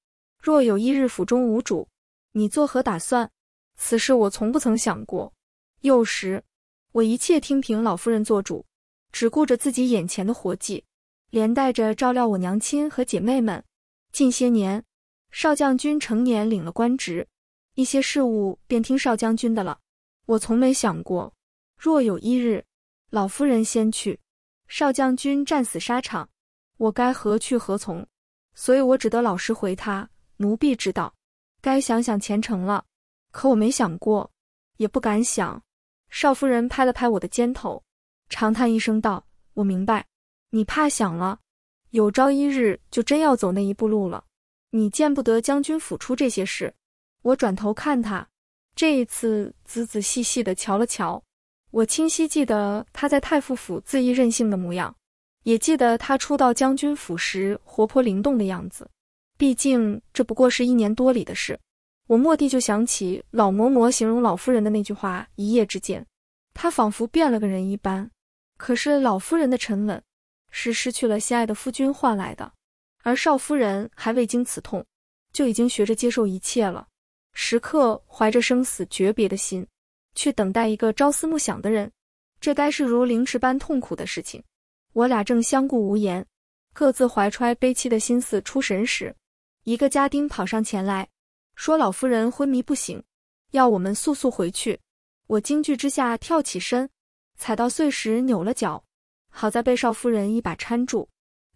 若有一日府中无主，你作何打算？此事我从不曾想过。幼时我一切听凭老夫人做主，只顾着自己眼前的活计，连带着照料我娘亲和姐妹们。近些年，少将军成年领了官职，一些事务便听少将军的了。我从没想过。若有一日，老夫人先去，少将军战死沙场，我该何去何从？所以，我只得老实回他：奴婢知道，该想想前程了。可我没想过，也不敢想。少夫人拍了拍我的肩头，长叹一声道：“我明白，你怕想了，有朝一日就真要走那一步路了。你见不得将军府出这些事。”我转头看他，这一次仔仔细细地瞧了瞧。我清晰记得他在太傅府恣意任性的模样，也记得他初到将军府时活泼灵动的样子。毕竟这不过是一年多里的事，我蓦地就想起老嬷嬷形容老夫人的那句话：一夜之间，她仿佛变了个人一般。可是老夫人的沉稳，是失去了心爱的夫君换来的，而少夫人还未经此痛，就已经学着接受一切了，时刻怀着生死诀别的心。去等待一个朝思暮想的人，这该是如凌迟般痛苦的事情。我俩正相顾无言，各自怀揣悲戚的心思出神时，一个家丁跑上前来，说老夫人昏迷不醒，要我们速速回去。我惊惧之下跳起身，踩到碎石扭了脚，好在被少夫人一把搀住，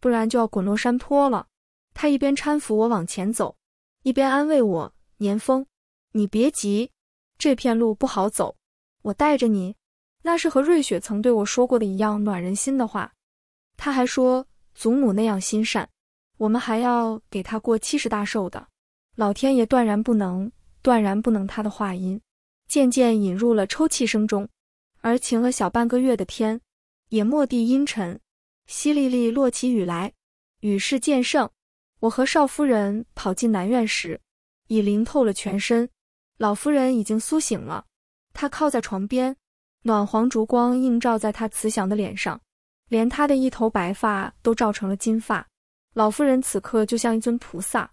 不然就要滚落山坡了。她一边搀扶我往前走，一边安慰我：“年丰，你别急。”这片路不好走，我带着你。那是和瑞雪曾对我说过的一样暖人心的话。他还说，祖母那样心善，我们还要给她过七十大寿的。老天爷断然不能，断然不能。他的话音渐渐引入了抽泣声中，而晴了小半个月的天也蓦地阴沉，淅沥沥落起雨来，雨势渐盛。我和少夫人跑进南院时，已淋透了全身。老夫人已经苏醒了，她靠在床边，暖黄烛光映照在她慈祥的脸上，连她的一头白发都照成了金发。老夫人此刻就像一尊菩萨，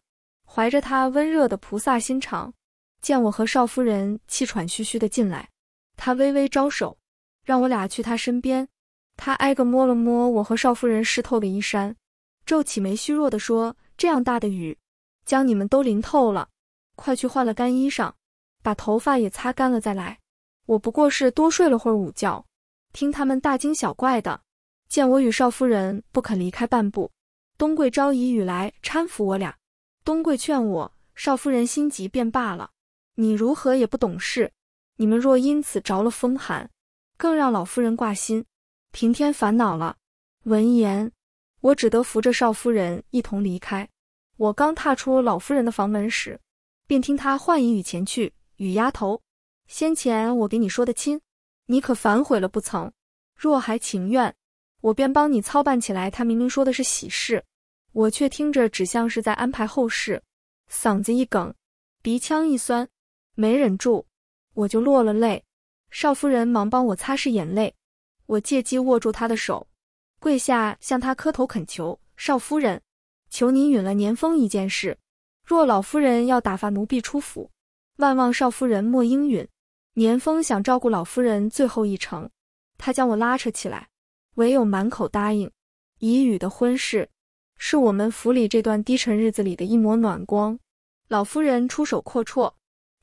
怀着她温热的菩萨心肠，见我和少夫人气喘吁吁的进来，她微微招手，让我俩去她身边。她挨个摸了摸我和少夫人湿透的衣衫，皱起眉，虚弱地说：“这样大的雨，将你们都淋透了，快去换了干衣裳。”把头发也擦干了再来。我不过是多睡了会午觉，听他们大惊小怪的。见我与少夫人不肯离开半步，东贵招一雨来搀扶我俩。东贵劝我，少夫人心急便罢了，你如何也不懂事。你们若因此着了风寒，更让老夫人挂心，平添烦恼了。闻言，我只得扶着少夫人一同离开。我刚踏出老夫人的房门时，便听她唤一语前去。雨丫头，先前我给你说的亲，你可反悔了不曾？若还情愿，我便帮你操办起来。他明明说的是喜事，我却听着只像是在安排后事，嗓子一哽，鼻腔一酸，没忍住，我就落了泪。少夫人忙帮我擦拭眼泪，我借机握住她的手，跪下向她磕头恳求：少夫人，求您允了年丰一件事。若老夫人要打发奴婢出府。万望少夫人莫应允，年丰想照顾老夫人最后一程，他将我拉扯起来，唯有满口答应。以雨的婚事，是我们府里这段低沉日子里的一抹暖光。老夫人出手阔绰，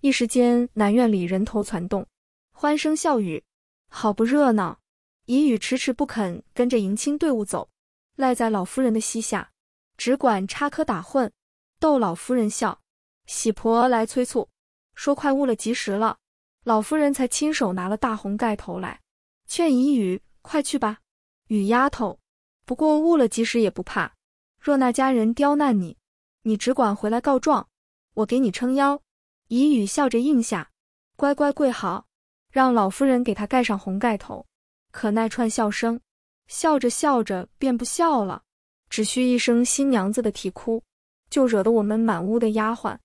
一时间南院里人头攒动，欢声笑语，好不热闹。以雨迟迟不肯跟着迎亲队伍走，赖在老夫人的膝下，只管插科打诨，逗老夫人笑。喜婆来催促。说快误了吉时了，老夫人才亲手拿了大红盖头来，劝怡雨快去吧，雨丫头。不过误了吉时也不怕，若那家人刁难你，你只管回来告状，我给你撑腰。怡雨笑着应下，乖乖跪好，让老夫人给她盖上红盖头。可那串笑声，笑着笑着便不笑了，只需一声新娘子的啼哭，就惹得我们满屋的丫鬟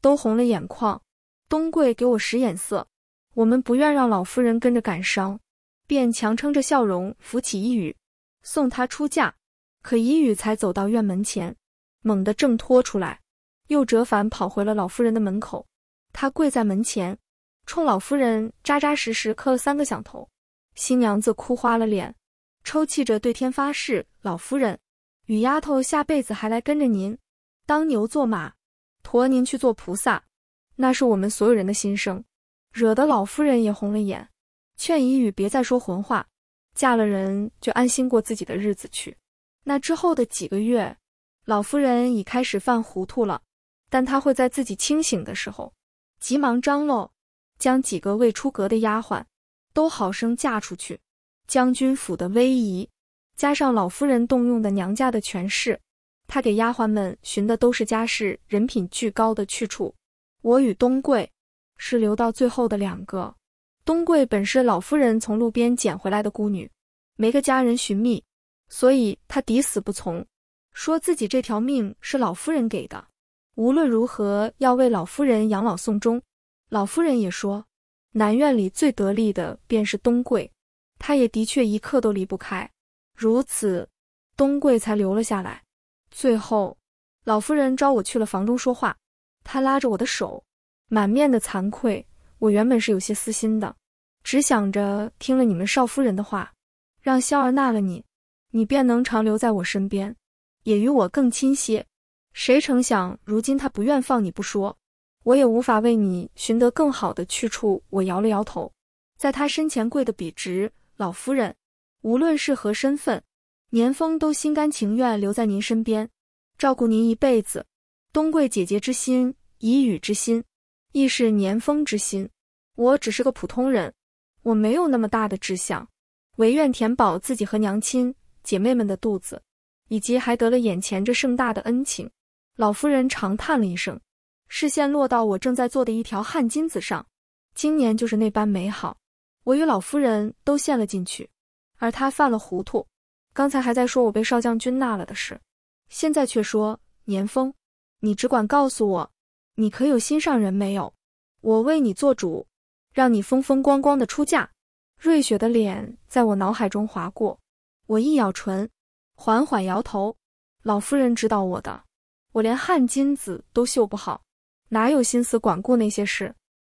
都红了眼眶。东贵给我使眼色，我们不愿让老夫人跟着感伤，便强撑着笑容扶起一雨，送她出嫁。可一雨才走到院门前，猛地挣脱出来，又折返跑回了老夫人的门口。他跪在门前，冲老夫人扎扎实实磕了三个响头。新娘子哭花了脸，抽泣着对天发誓：“老夫人，雨丫头下辈子还来跟着您，当牛做马，驮您去做菩萨。”那是我们所有人的心声，惹得老夫人也红了眼，劝怡雨别再说混话，嫁了人就安心过自己的日子去。那之后的几个月，老夫人已开始犯糊涂了，但她会在自己清醒的时候，急忙张罗，将几个未出阁的丫鬟，都好生嫁出去。将军府的威仪，加上老夫人动用的娘家的权势，她给丫鬟们寻的都是家世、人品巨高的去处。我与东贵是留到最后的两个。东贵本是老夫人从路边捡回来的孤女，没个家人寻觅，所以她抵死不从，说自己这条命是老夫人给的，无论如何要为老夫人养老送终。老夫人也说，南院里最得力的便是东贵，她也的确一刻都离不开，如此，东贵才留了下来。最后，老夫人招我去了房中说话。他拉着我的手，满面的惭愧。我原本是有些私心的，只想着听了你们少夫人的话，让萧儿纳了你，你便能长留在我身边，也与我更亲些。谁成想，如今他不愿放你不说，我也无法为你寻得更好的去处。我摇了摇头，在他身前跪得笔直。老夫人，无论是何身份，年丰都心甘情愿留在您身边，照顾您一辈子。冬桂姐姐之心，以雨之心，亦是年丰之心。我只是个普通人，我没有那么大的志向，唯愿填饱自己和娘亲姐妹们的肚子，以及还得了眼前这盛大的恩情。老夫人长叹了一声，视线落到我正在做的一条汗巾子上。今年就是那般美好，我与老夫人都陷了进去，而他犯了糊涂。刚才还在说我被少将军纳了的事，现在却说年丰。你只管告诉我，你可有心上人没有？我为你做主，让你风风光光的出嫁。瑞雪的脸在我脑海中划过，我一咬唇，缓缓摇头。老夫人知道我的，我连汗巾子都绣不好，哪有心思管顾那些事？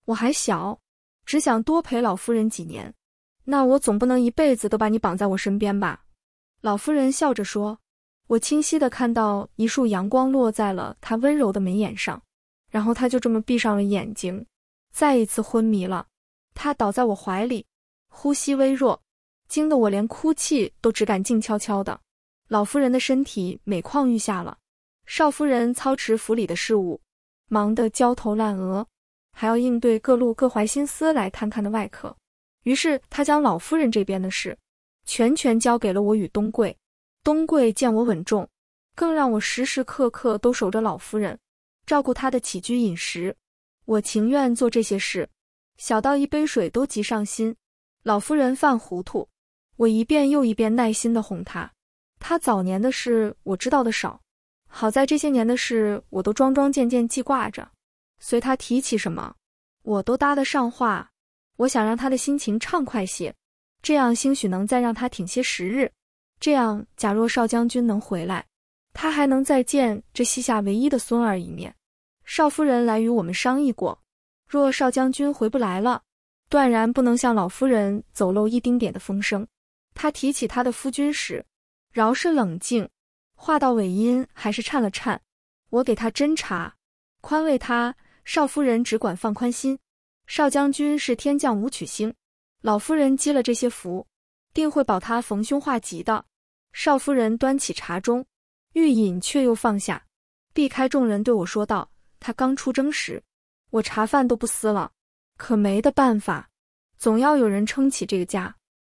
我还小，只想多陪老夫人几年。那我总不能一辈子都把你绑在我身边吧？老夫人笑着说。我清晰地看到一束阳光落在了她温柔的眉眼上，然后她就这么闭上了眼睛，再一次昏迷了。她倒在我怀里，呼吸微弱，惊得我连哭泣都只敢静悄悄的。老夫人的身体每况愈下了，少夫人操持府里的事务，忙得焦头烂额，还要应对各路各怀心思来探看的外客。于是她将老夫人这边的事全权交给了我与东贵。东贵见我稳重，更让我时时刻刻都守着老夫人，照顾她的起居饮食。我情愿做这些事，小到一杯水都极上心。老夫人犯糊涂，我一遍又一遍耐心地哄她。她早年的事我知道的少，好在这些年的事我都桩桩件件记挂着。随她提起什么，我都搭得上话。我想让他的心情畅快些，这样兴许能再让他挺些时日。这样，假若少将军能回来，他还能再见这西夏唯一的孙儿一面。少夫人来与我们商议过，若少将军回不来了，断然不能向老夫人走漏一丁点的风声。她提起她的夫君时，饶是冷静，话到尾音还是颤了颤。我给她斟茶，宽慰她。少夫人只管放宽心，少将军是天降武曲星，老夫人积了这些福，定会保他逢凶化吉的。少夫人端起茶盅，欲饮却又放下，避开众人对我说道：“他刚出征时，我茶饭都不思了，可没得办法，总要有人撑起这个家，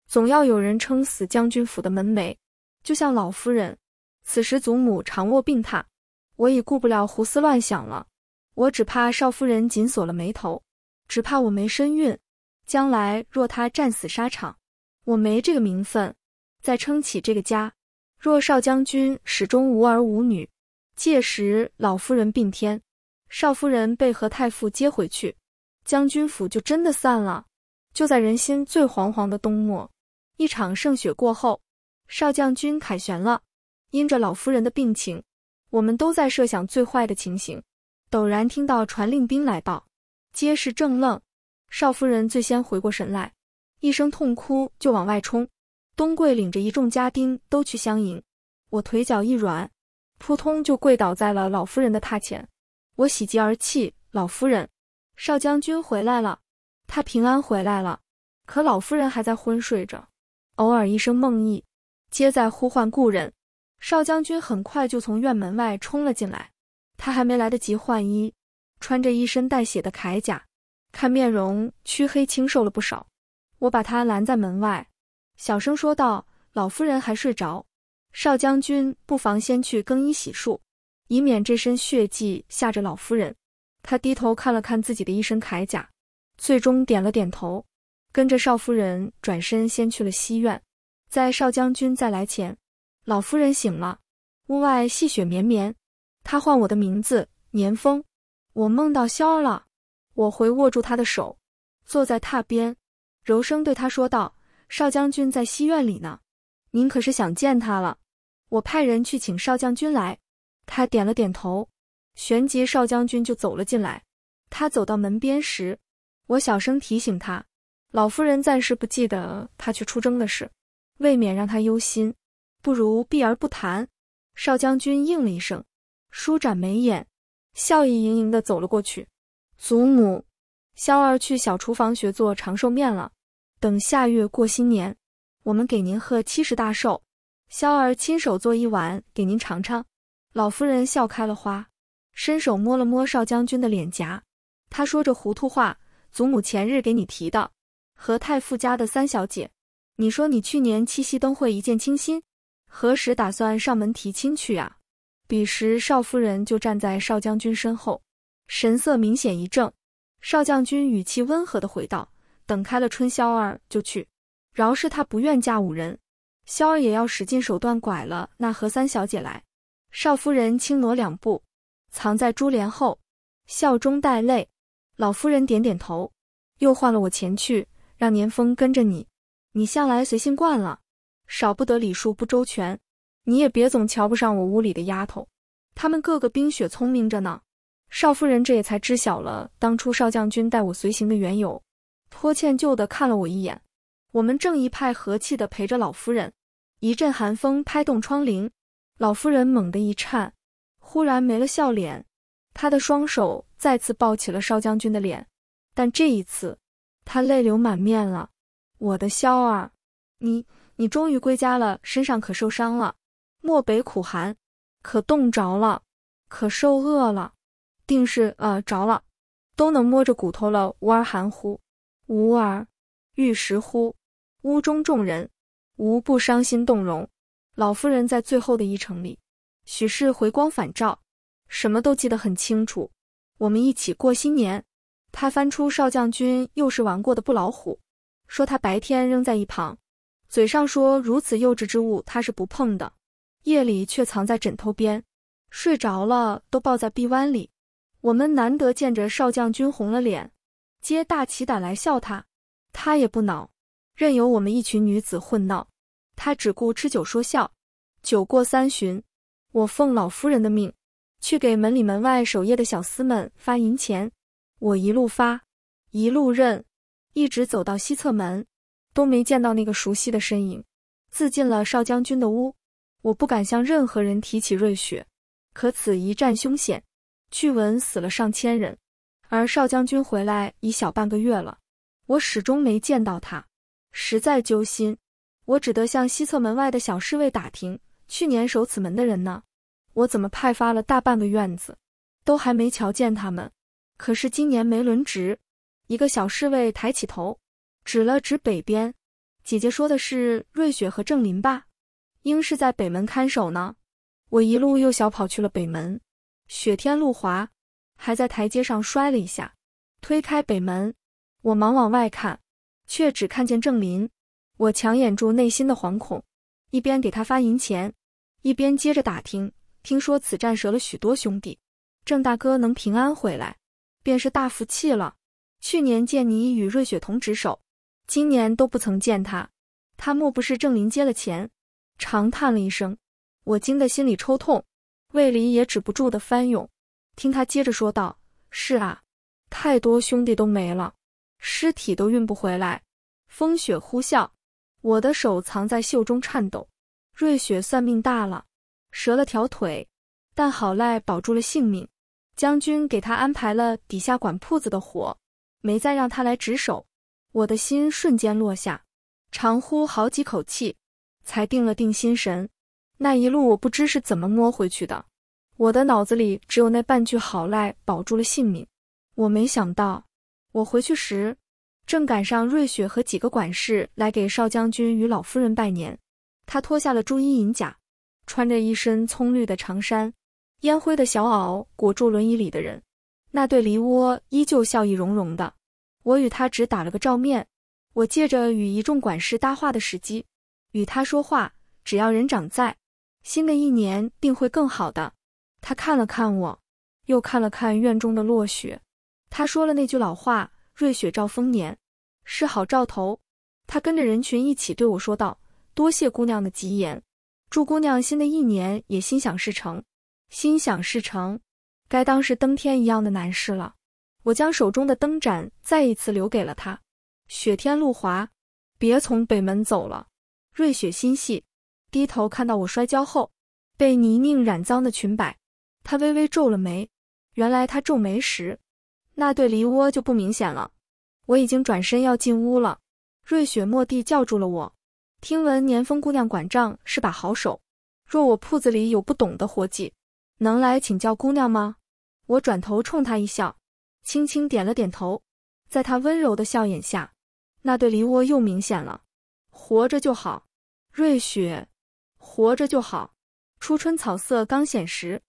总要有人撑死将军府的门楣。就像老夫人，此时祖母长卧病榻，我已顾不了胡思乱想了。我只怕少夫人紧锁了眉头，只怕我没身孕，将来若她战死沙场，我没这个名分。”再撑起这个家。若少将军始终无儿无女，届时老夫人病天，少夫人被何太傅接回去，将军府就真的散了。就在人心最惶惶的冬末，一场盛雪过后，少将军凯旋了。因着老夫人的病情，我们都在设想最坏的情形。陡然听到传令兵来报，皆是正愣。少夫人最先回过神来，一声痛哭就往外冲。东贵领着一众家丁都去相迎，我腿脚一软，扑通就跪倒在了老夫人的榻前。我喜极而泣：“老夫人，少将军回来了，他平安回来了。”可老夫人还在昏睡着，偶尔一声梦呓，皆在呼唤故人。少将军很快就从院门外冲了进来，他还没来得及换衣，穿着一身带血的铠甲，看面容黢黑清瘦了不少。我把他拦在门外。小声说道：“老夫人还睡着，少将军不妨先去更衣洗漱，以免这身血迹吓着老夫人。”他低头看了看自己的一身铠甲，最终点了点头，跟着少夫人转身先去了西院。在少将军再来前，老夫人醒了，屋外细雪绵绵，她唤我的名字年丰，我梦到萧了。我回握住她的手，坐在榻边，柔声对她说道。少将军在西院里呢，您可是想见他了？我派人去请少将军来。他点了点头，旋即少将军就走了进来。他走到门边时，我小声提醒他，老夫人暂时不记得他去出征的事，未免让他忧心，不如避而不谈。少将军应了一声，舒展眉眼，笑意盈盈地走了过去。祖母，萧儿去小厨房学做长寿面了。等下月过新年，我们给您贺七十大寿，萧儿亲手做一碗给您尝尝。老夫人笑开了花，伸手摸了摸少将军的脸颊。他说着糊涂话：“祖母前日给你提的，和太傅家的三小姐，你说你去年七夕灯会一见倾心，何时打算上门提亲去啊？”彼时少夫人就站在少将军身后，神色明显一怔。少将军语气温和的回道。等开了春，宵儿就去。饶是他不愿嫁五人，萧儿也要使尽手段拐了那何三小姐来。少夫人轻挪两步，藏在珠帘后，笑中带泪。老夫人点点头，又换了我前去，让年丰跟着你。你向来随性惯了，少不得礼数不周全。你也别总瞧不上我屋里的丫头，他们个个冰雪聪明着呢。少夫人这也才知晓了当初少将军带我随行的缘由。颇歉疚的看了我一眼，我们正一派和气地陪着老夫人。一阵寒风拍动窗棂，老夫人猛地一颤，忽然没了笑脸。她的双手再次抱起了少将军的脸，但这一次，她泪流满面了。我的萧儿，你你终于归家了，身上可受伤了？漠北苦寒，可冻着了？可受饿了？定是呃着了，都能摸着骨头了。乌儿含糊。吾儿，玉石乎？屋中众人无不伤心动容。老夫人在最后的一程里，许是回光返照，什么都记得很清楚。我们一起过新年，他翻出少将军又是玩过的布老虎，说他白天扔在一旁，嘴上说如此幼稚之物他是不碰的，夜里却藏在枕头边，睡着了都抱在臂弯里。我们难得见着少将军红了脸。皆大起胆来笑他，他也不恼，任由我们一群女子混闹。他只顾吃酒说笑。酒过三巡，我奉老夫人的命，去给门里门外守夜的小厮们发银钱。我一路发，一路认，一直走到西侧门，都没见到那个熟悉的身影。自进了少将军的屋，我不敢向任何人提起瑞雪。可此一战凶险，据闻死了上千人。而少将军回来已小半个月了，我始终没见到他，实在揪心。我只得向西侧门外的小侍卫打听，去年守此门的人呢？我怎么派发了大半个院子，都还没瞧见他们？可是今年没轮值。一个小侍卫抬起头，指了指北边。姐姐说的是瑞雪和郑林吧？应是在北门看守呢。我一路又小跑去了北门，雪天路滑。还在台阶上摔了一下，推开北门，我忙往外看，却只看见郑林。我强掩住内心的惶恐，一边给他发银钱，一边接着打听。听说此战折了许多兄弟，郑大哥能平安回来，便是大福气了。去年见你与瑞雪同职守，今年都不曾见他，他莫不是郑林接了钱？长叹了一声，我惊得心里抽痛，胃里也止不住的翻涌。听他接着说道：“是啊，太多兄弟都没了，尸体都运不回来。风雪呼啸，我的手藏在袖中颤抖。瑞雪算命大了，折了条腿，但好赖保住了性命。将军给他安排了底下管铺子的活，没再让他来值守。我的心瞬间落下，长呼好几口气，才定了定心神。那一路我不知是怎么摸回去的。”我的脑子里只有那半句“好赖保住了性命”。我没想到，我回去时正赶上瑞雪和几个管事来给少将军与老夫人拜年。他脱下了朱衣银甲，穿着一身葱绿的长衫、烟灰的小袄，裹住轮椅里的人。那对梨窝依旧笑意融融的。我与他只打了个照面。我借着与一众管事搭话的时机，与他说话：“只要人长在，新的一年定会更好的。”他看了看我，又看了看院中的落雪，他说了那句老话：“瑞雪兆丰年，是好兆头。”他跟着人群一起对我说道：“多谢姑娘的吉言，祝姑娘新的一年也心想事成。”心想事成，该当是登天一样的难事了。我将手中的灯盏再一次留给了他。雪天路滑，别从北门走了。瑞雪心细，低头看到我摔跤后被泥泞染脏的裙摆。他微微皱了眉，原来他皱眉时，那对梨窝就不明显了。我已经转身要进屋了，瑞雪蓦地叫住了我。听闻年丰姑娘管账是把好手，若我铺子里有不懂的活计，能来请教姑娘吗？我转头冲她一笑，轻轻点了点头。在她温柔的笑眼下，那对梨窝又明显了。活着就好，瑞雪，活着就好。初春草色刚显时。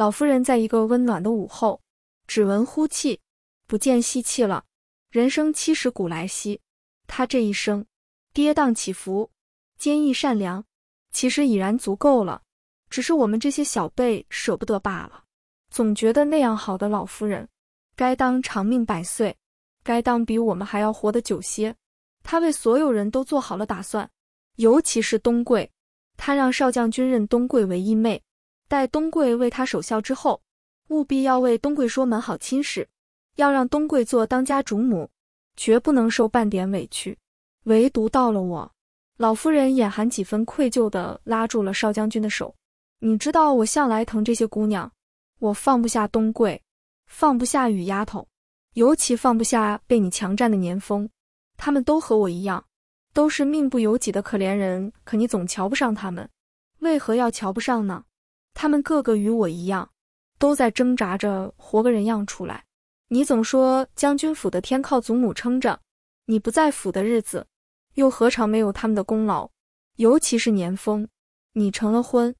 老夫人在一个温暖的午后，只闻呼气，不见吸气了。人生七十古来稀，她这一生跌宕起伏，坚毅善良，其实已然足够了。只是我们这些小辈舍不得罢了，总觉得那样好的老夫人，该当长命百岁，该当比我们还要活得久些。她为所有人都做好了打算，尤其是东贵，她让少将军认东贵为义妹。待东贵为他守孝之后，务必要为东贵说门好亲事，要让东贵做当家主母，绝不能受半点委屈。唯独到了我，老夫人眼含几分愧疚地拉住了少将军的手。你知道我向来疼这些姑娘，我放不下东贵，放不下雨丫头，尤其放不下被你强占的年丰。他们都和我一样，都是命不由己的可怜人。可你总瞧不上他们，为何要瞧不上呢？他们个个与我一样，都在挣扎着活个人样出来。你总说将军府的天靠祖母撑着，你不在府的日子，又何尝没有他们的功劳？尤其是年丰，你成了婚，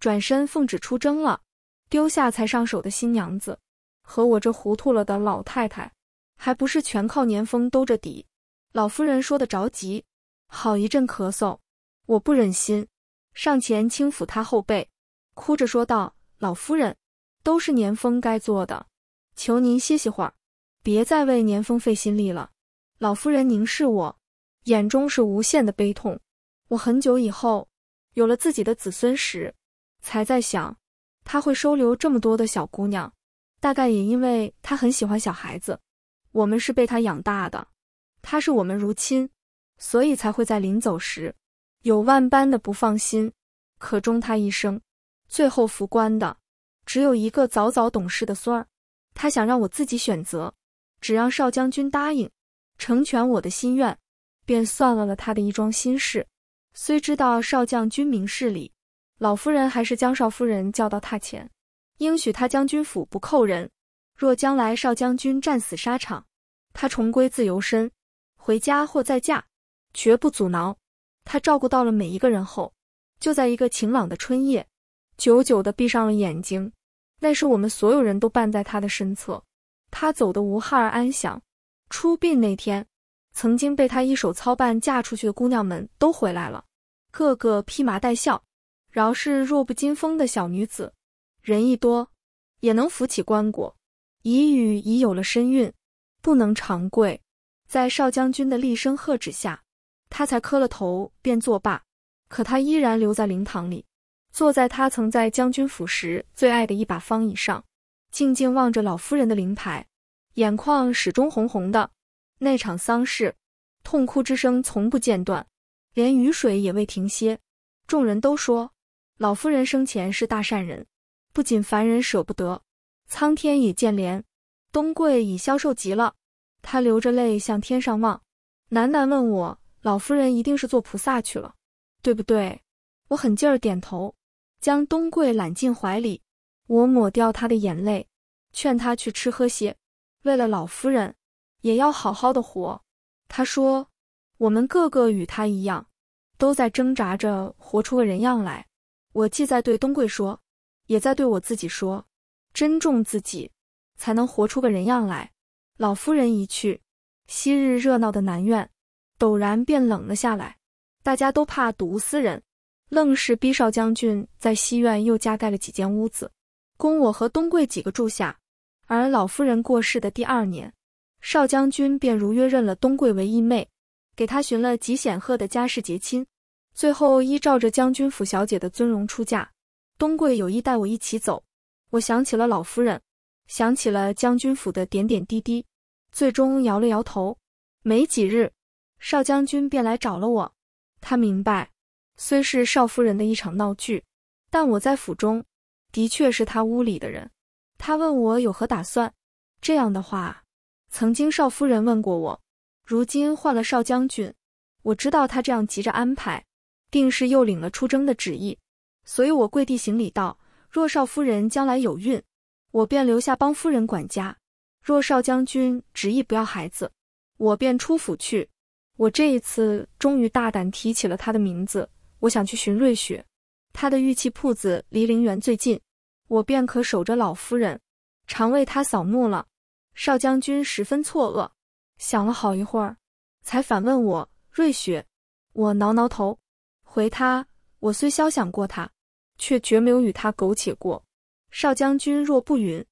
转身奉旨出征了，丢下才上手的新娘子和我这糊涂了的老太太，还不是全靠年丰兜着底？老夫人说的着急，好一阵咳嗽，我不忍心上前轻抚她后背。哭着说道：“老夫人，都是年丰该做的，求您歇息会儿，别再为年丰费心力了。”老夫人凝视我，眼中是无限的悲痛。我很久以后有了自己的子孙时，才在想，他会收留这么多的小姑娘，大概也因为他很喜欢小孩子。我们是被他养大的，他是我们如亲，所以才会在临走时有万般的不放心。可终他一生。最后服官的只有一个早早懂事的孙儿，他想让我自己选择，只让少将军答应成全我的心愿，便算了了他的一桩心事。虽知道少将军明事理，老夫人还是将少夫人叫到榻前，应许他将军府不扣人。若将来少将军战死沙场，他重归自由身，回家或再嫁，绝不阻挠。他照顾到了每一个人后，就在一个晴朗的春夜。久久的闭上了眼睛，那是我们所有人都伴在他的身侧，他走的无憾而安详。出殡那天，曾经被他一手操办嫁出去的姑娘们都回来了，个个披麻戴孝。饶是弱不禁风的小女子，人一多也能扶起棺椁。已与已有了身孕，不能长跪，在少将军的厉声喝止下，她才磕了头便作罢。可她依然留在灵堂里。坐在他曾在将军府时最爱的一把方椅上，静静望着老夫人的灵牌，眼眶始终红红的。那场丧事，痛哭之声从不间断，连雨水也未停歇。众人都说老夫人生前是大善人，不仅凡人舍不得，苍天也见怜。东贵已消瘦极了，他流着泪向天上望，喃喃问我：“老夫人一定是做菩萨去了，对不对？”我狠劲儿点头。将东贵揽进怀里，我抹掉他的眼泪，劝他去吃喝些，为了老夫人，也要好好的活。他说：“我们个个与他一样，都在挣扎着活出个人样来。”我既在对东贵说，也在对我自己说：珍重自己，才能活出个人样来。老夫人一去，昔日热闹的南院，陡然变冷了下来。大家都怕睹物思人。愣是逼少将军在西院又加盖了几间屋子，供我和东贵几个住下。而老夫人过世的第二年，少将军便如约认了东贵为义妹，给他寻了极显赫的家世结亲，最后依照着将军府小姐的尊容出嫁。东贵有意带我一起走，我想起了老夫人，想起了将军府的点点滴滴，最终摇了摇头。没几日，少将军便来找了我，他明白。虽是少夫人的一场闹剧，但我在府中，的确是他屋里的人。他问我有何打算，这样的话，曾经少夫人问过我，如今换了少将军，我知道他这样急着安排，定是又领了出征的旨意。所以我跪地行礼道：若少夫人将来有孕，我便留下帮夫人管家；若少将军执意不要孩子，我便出府去。我这一次终于大胆提起了他的名字。我想去寻瑞雪，她的玉器铺子离陵园最近，我便可守着老夫人，常为她扫墓了。少将军十分错愕，想了好一会儿，才反问我：“瑞雪？”我挠挠头，回他：“我虽肖想过他，却绝没有与他苟且过。”少将军若不允，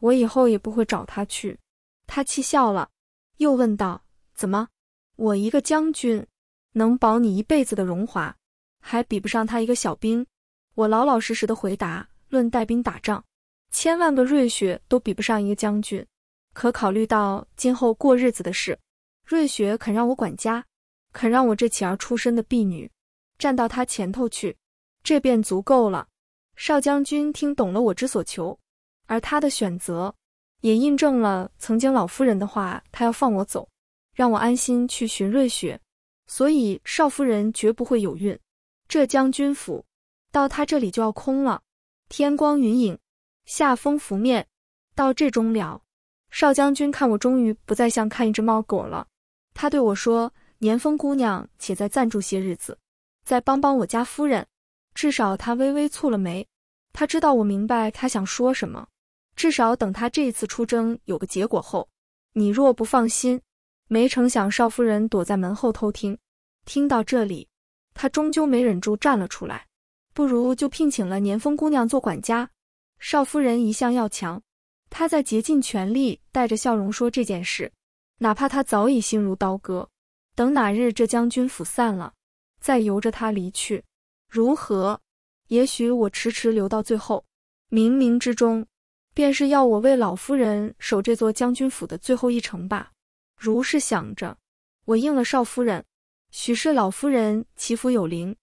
我以后也不会找他去。他气笑了，又问道：“怎么？我一个将军，能保你一辈子的荣华？”还比不上他一个小兵。我老老实实的回答：论带兵打仗，千万个瑞雪都比不上一个将军。可考虑到今后过日子的事，瑞雪肯让我管家，肯让我这乞儿出身的婢女站到他前头去，这便足够了。少将军听懂了我之所求，而他的选择也印证了曾经老夫人的话：他要放我走，让我安心去寻瑞雪。所以少夫人绝不会有孕。浙江军府到他这里就要空了。天光云影，夏风拂面，到这终了。少将军看我，终于不再像看一只猫狗了。他对我说：“年丰姑娘，且再暂住些日子，再帮帮我家夫人。”至少他微微蹙了眉，他知道我明白他想说什么。至少等他这一次出征有个结果后，你若不放心。没成想，少夫人躲在门后偷听，听到这里。他终究没忍住站了出来，不如就聘请了年丰姑娘做管家。少夫人一向要强，她在竭尽全力带着笑容说这件事，哪怕她早已心如刀割。等哪日这将军府散了，再由着她离去，如何？也许我迟迟留到最后，冥冥之中，便是要我为老夫人守这座将军府的最后一程吧。如是想着，我应了少夫人。许是老夫人祈福有灵，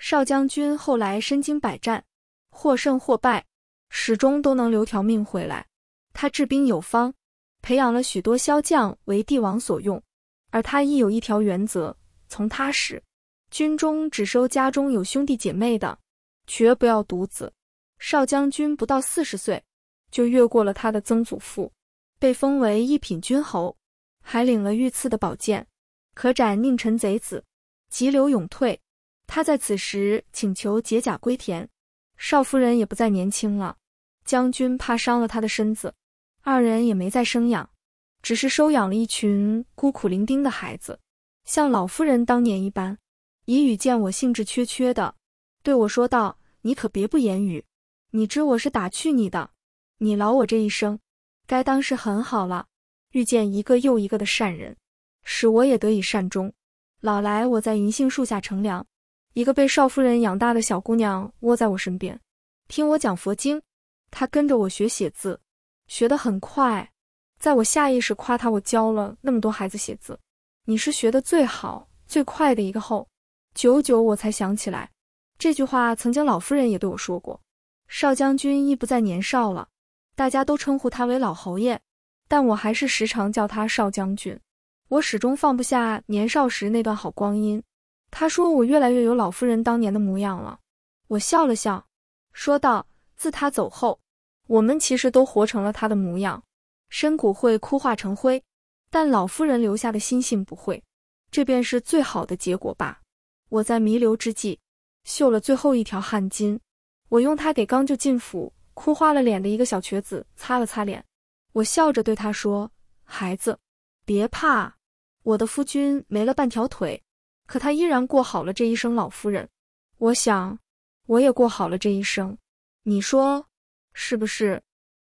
少将军后来身经百战，或胜或败，始终都能留条命回来。他治兵有方，培养了许多骁将为帝王所用。而他亦有一条原则：从他始，军中只收家中有兄弟姐妹的，绝不要独子。少将军不到四十岁，就越过了他的曾祖父，被封为一品军侯，还领了御赐的宝剑。可斩佞臣贼子，急流勇退。他在此时请求解甲归田。少夫人也不再年轻了，将军怕伤了他的身子，二人也没再生养，只是收养了一群孤苦伶仃的孩子，像老夫人当年一般。以雨见我兴致缺缺的，对我说道：“你可别不言语，你知我是打趣你的。你劳我这一生，该当是很好了。遇见一个又一个的善人。”使我也得以善终。老来我在银杏树下乘凉，一个被少夫人养大的小姑娘窝在我身边，听我讲佛经。她跟着我学写字，学得很快。在我下意识夸她，我教了那么多孩子写字，你是学得最好最快的一个后。久久我才想起来，这句话曾经老夫人也对我说过。少将军亦不再年少了，大家都称呼他为老侯爷，但我还是时常叫他少将军。我始终放不下年少时那段好光阴。他说我越来越有老夫人当年的模样了。我笑了笑，说道：“自他走后，我们其实都活成了他的模样。深谷会枯化成灰，但老夫人留下的心性不会。这便是最好的结果吧。”我在弥留之际，绣了最后一条汗巾。我用它给刚就进府、哭花了脸的一个小瘸子擦了擦脸。我笑着对他说：“孩子，别怕。”我的夫君没了半条腿，可他依然过好了这一生。老夫人，我想我也过好了这一生。你说是不是？